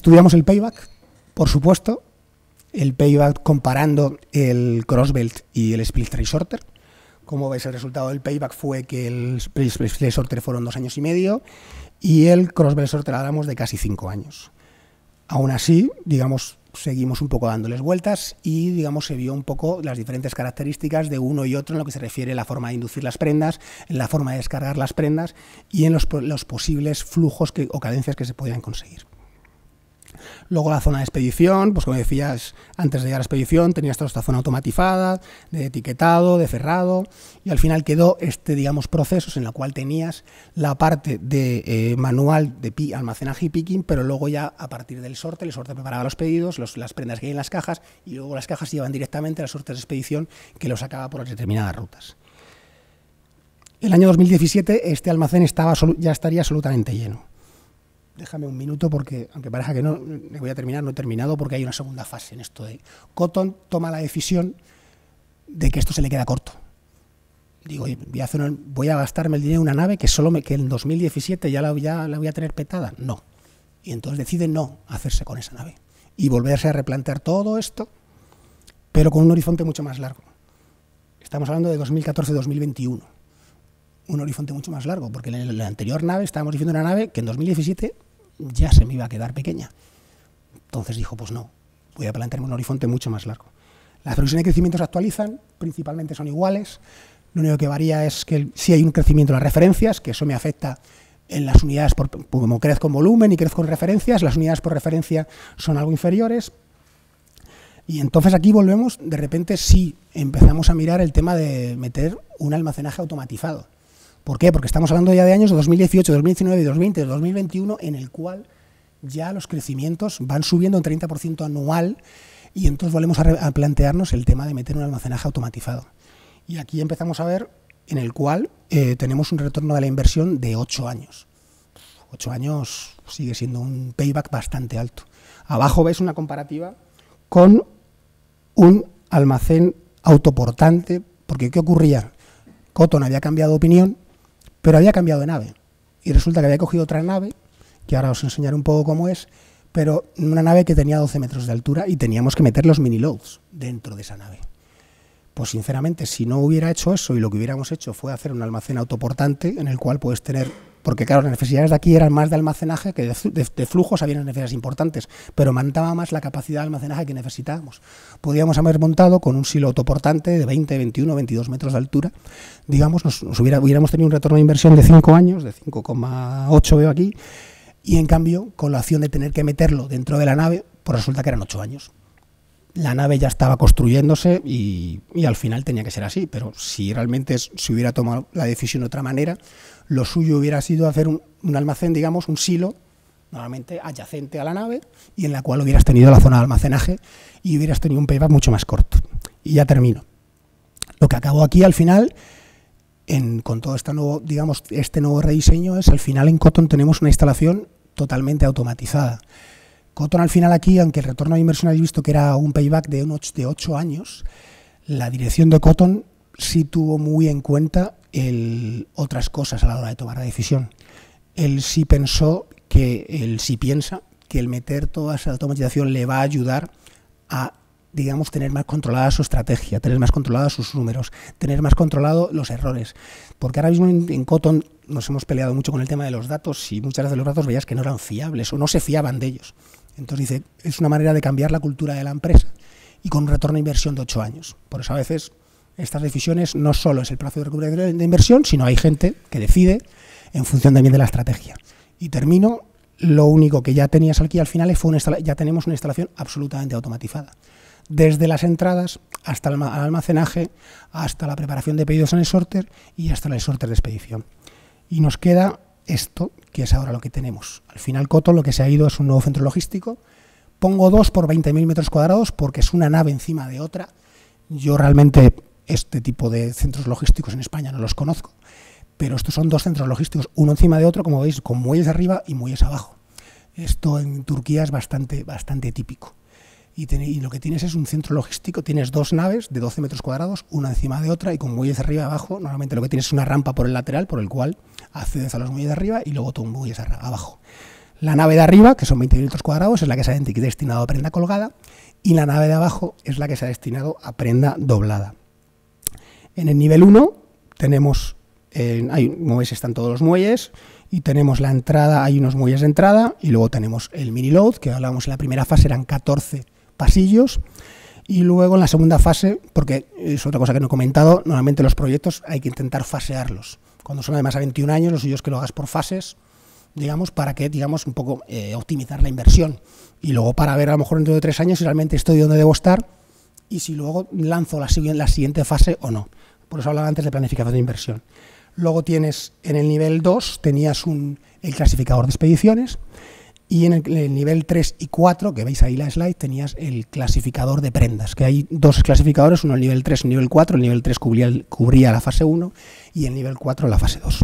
Estudiamos el payback, por supuesto, el payback comparando el crossbelt y el split tray shorter. Como veis, el resultado del payback fue que el split tray shorter fueron dos años y medio y el crossbelt shorter hablamos de casi cinco años. Aún así, digamos, seguimos un poco dándoles vueltas y, digamos, se vio un poco las diferentes características de uno y otro en lo que se refiere a la forma de inducir las prendas, en la forma de descargar las prendas y en los, posibles flujos o cadencias que se podían conseguir. Luego la zona de expedición, pues como decías, antes de llegar a la expedición tenías toda esta zona automatizada, de etiquetado, de cerrado, y al final quedó este, digamos, proceso en el cual tenías la parte de eh, manual de almacenaje y picking, pero luego ya a partir del sorte, el sorte preparaba los pedidos, las prendas que hay en las cajas, y luego las cajas iban directamente a las sortes de expedición que los sacaba por las determinadas rutas. El año 2017 este almacén estaba, ya estaría absolutamente lleno déjame un minuto porque, aunque parezca que no, me voy a terminar, no he terminado porque hay una segunda fase en esto Cotton toma la decisión de que esto se le queda corto. Digo, voy a, voy a gastarme el dinero en una nave que solo me, que en 2017 ya la voy a tener petada. No. Y entonces decide no hacerse con esa nave y volverse a replantear todo esto, pero con un horizonte mucho más largo. Estamos hablando de 2014-2021 un horizonte mucho más largo, porque en la anterior nave estábamos diciendo una nave que en 2017 ya se me iba a quedar pequeña. Entonces dijo, pues no, voy a plantearme un horizonte mucho más largo. Las previsiones de crecimiento se actualizan, principalmente son iguales, lo único que varía es que si hay un crecimiento en las referencias, que eso me afecta en las unidades, por, como crezco en volumen y crezco en referencias, las unidades por referencia son algo inferiores. Y entonces aquí volvemos, de repente sí empezamos a mirar el tema de meter un almacenaje automatizado. ¿Por qué? Porque estamos hablando ya de años de 2018, 2019, 2020, 2021, en el cual ya los crecimientos van subiendo un 30% anual y entonces volvemos a, plantearnos el tema de meter un almacenaje automatizado. Y aquí empezamos a ver en el cual eh, tenemos un retorno de la inversión de 8 años. 8 años sigue siendo un payback bastante alto. Abajo veis una comparativa con un almacén autoportante, porque ¿qué ocurría? Cotton había cambiado de opinión pero había cambiado de nave. Y resulta que había cogido otra nave, que ahora os enseñaré un poco cómo es, pero una nave que tenía 12 metros de altura y teníamos que meter los mini-loads dentro de esa nave. Pues sinceramente, si no hubiera hecho eso y lo que hubiéramos hecho fue hacer un almacén autoportante en el cual puedes tener porque claro, las necesidades de aquí eran más de almacenaje que de, flujos, había necesidades importantes, pero mantaba más la capacidad de almacenaje que necesitábamos. Podíamos haber montado con un silo autoportante de 20, 21, 22 metros de altura, digamos, nos, hubiera, hubiéramos tenido un retorno de inversión de 5 años, de 5,8 veo aquí, y en cambio, con la opción de tener que meterlo dentro de la nave, pues resulta que eran 8 años la nave ya estaba construyéndose y, al final tenía que ser así, pero si realmente se hubiera tomado la decisión de otra manera, lo suyo hubiera sido hacer un, almacén, digamos, un silo, normalmente adyacente a la nave, y en la cual hubieras tenido la zona de almacenaje y hubieras tenido un payback mucho más corto. Y ya termino. Lo que acabo aquí al final, con todo este nuevo, digamos, este nuevo rediseño, es al final en Cotton tenemos una instalación totalmente automatizada. Cotton al final aquí, aunque el retorno de inversión habéis visto que era un payback de, un de 8 años, la dirección de Cotton sí tuvo muy en cuenta el, otras cosas a la hora de tomar la decisión. Él sí pensó que, él sí piensa que el meter toda esa automatización le va a ayudar a digamos, tener más controlada su estrategia, tener más controlados sus números, tener más controlado los errores. Porque ahora mismo en, Cotton nos hemos peleado mucho con el tema de los datos y muchas veces los datos veías que no eran fiables o no se fiaban de ellos. Entonces dice, es una manera de cambiar la cultura de la empresa y con un retorno de inversión de ocho años. Por eso a veces estas decisiones no solo es el plazo de recuperación de inversión, sino hay gente que decide en función también de la estrategia. Y termino, lo único que ya tenías aquí al final fue ya tenemos una instalación absolutamente automatizada. Desde las entradas hasta el almacenaje, hasta la preparación de pedidos en el sorter y hasta el sorter de expedición. Y nos queda esto, que es ahora lo que tenemos. Al final Coto lo que se ha ido es un nuevo centro logístico. Pongo dos por 20.000 metros cuadrados porque es una nave encima de otra. Yo realmente este tipo de centros logísticos en España, no los conozco, pero estos son dos centros logísticos, uno encima de otro, como veis, con muelles arriba y muelles abajo. Esto en Turquía es bastante, bastante típico. Y, lo que tienes es un centro logístico, tienes dos naves de 12 metros cuadrados, una encima de otra y con muelles arriba y abajo. Normalmente lo que tienes es una rampa por el lateral por el cual accedes a los muelles de arriba y luego tú muelles abajo. La nave de arriba, que son 20 metros cuadrados, es la que se ha destinado a prenda colgada y la nave de abajo es la que se ha destinado a prenda doblada. En el nivel 1 tenemos, hay, como veis, están todos los muelles y tenemos la entrada, hay unos muelles de entrada y luego tenemos el mini load, que hablábamos en la primera fase eran 14 pasillos. Y luego en la segunda fase, porque es otra cosa que no he comentado, normalmente los proyectos hay que intentar fasearlos. Cuando son además a 21 años, lo suyo es que lo hagas por fases, digamos, para que, digamos, un poco eh, optimizar la inversión. Y luego para ver a lo mejor dentro de tres años si realmente estoy donde debo estar y si luego lanzo la, la siguiente fase o no. Por eso hablaba antes de planificación de inversión. Luego tienes en el nivel 2 tenías el clasificador de expediciones y en el, nivel 3 y 4, que veis ahí la slide, tenías el clasificador de prendas, que hay dos clasificadores, uno el nivel 3 y el nivel 4, el nivel 3 cubría la fase 1 y el nivel 4 la fase 2.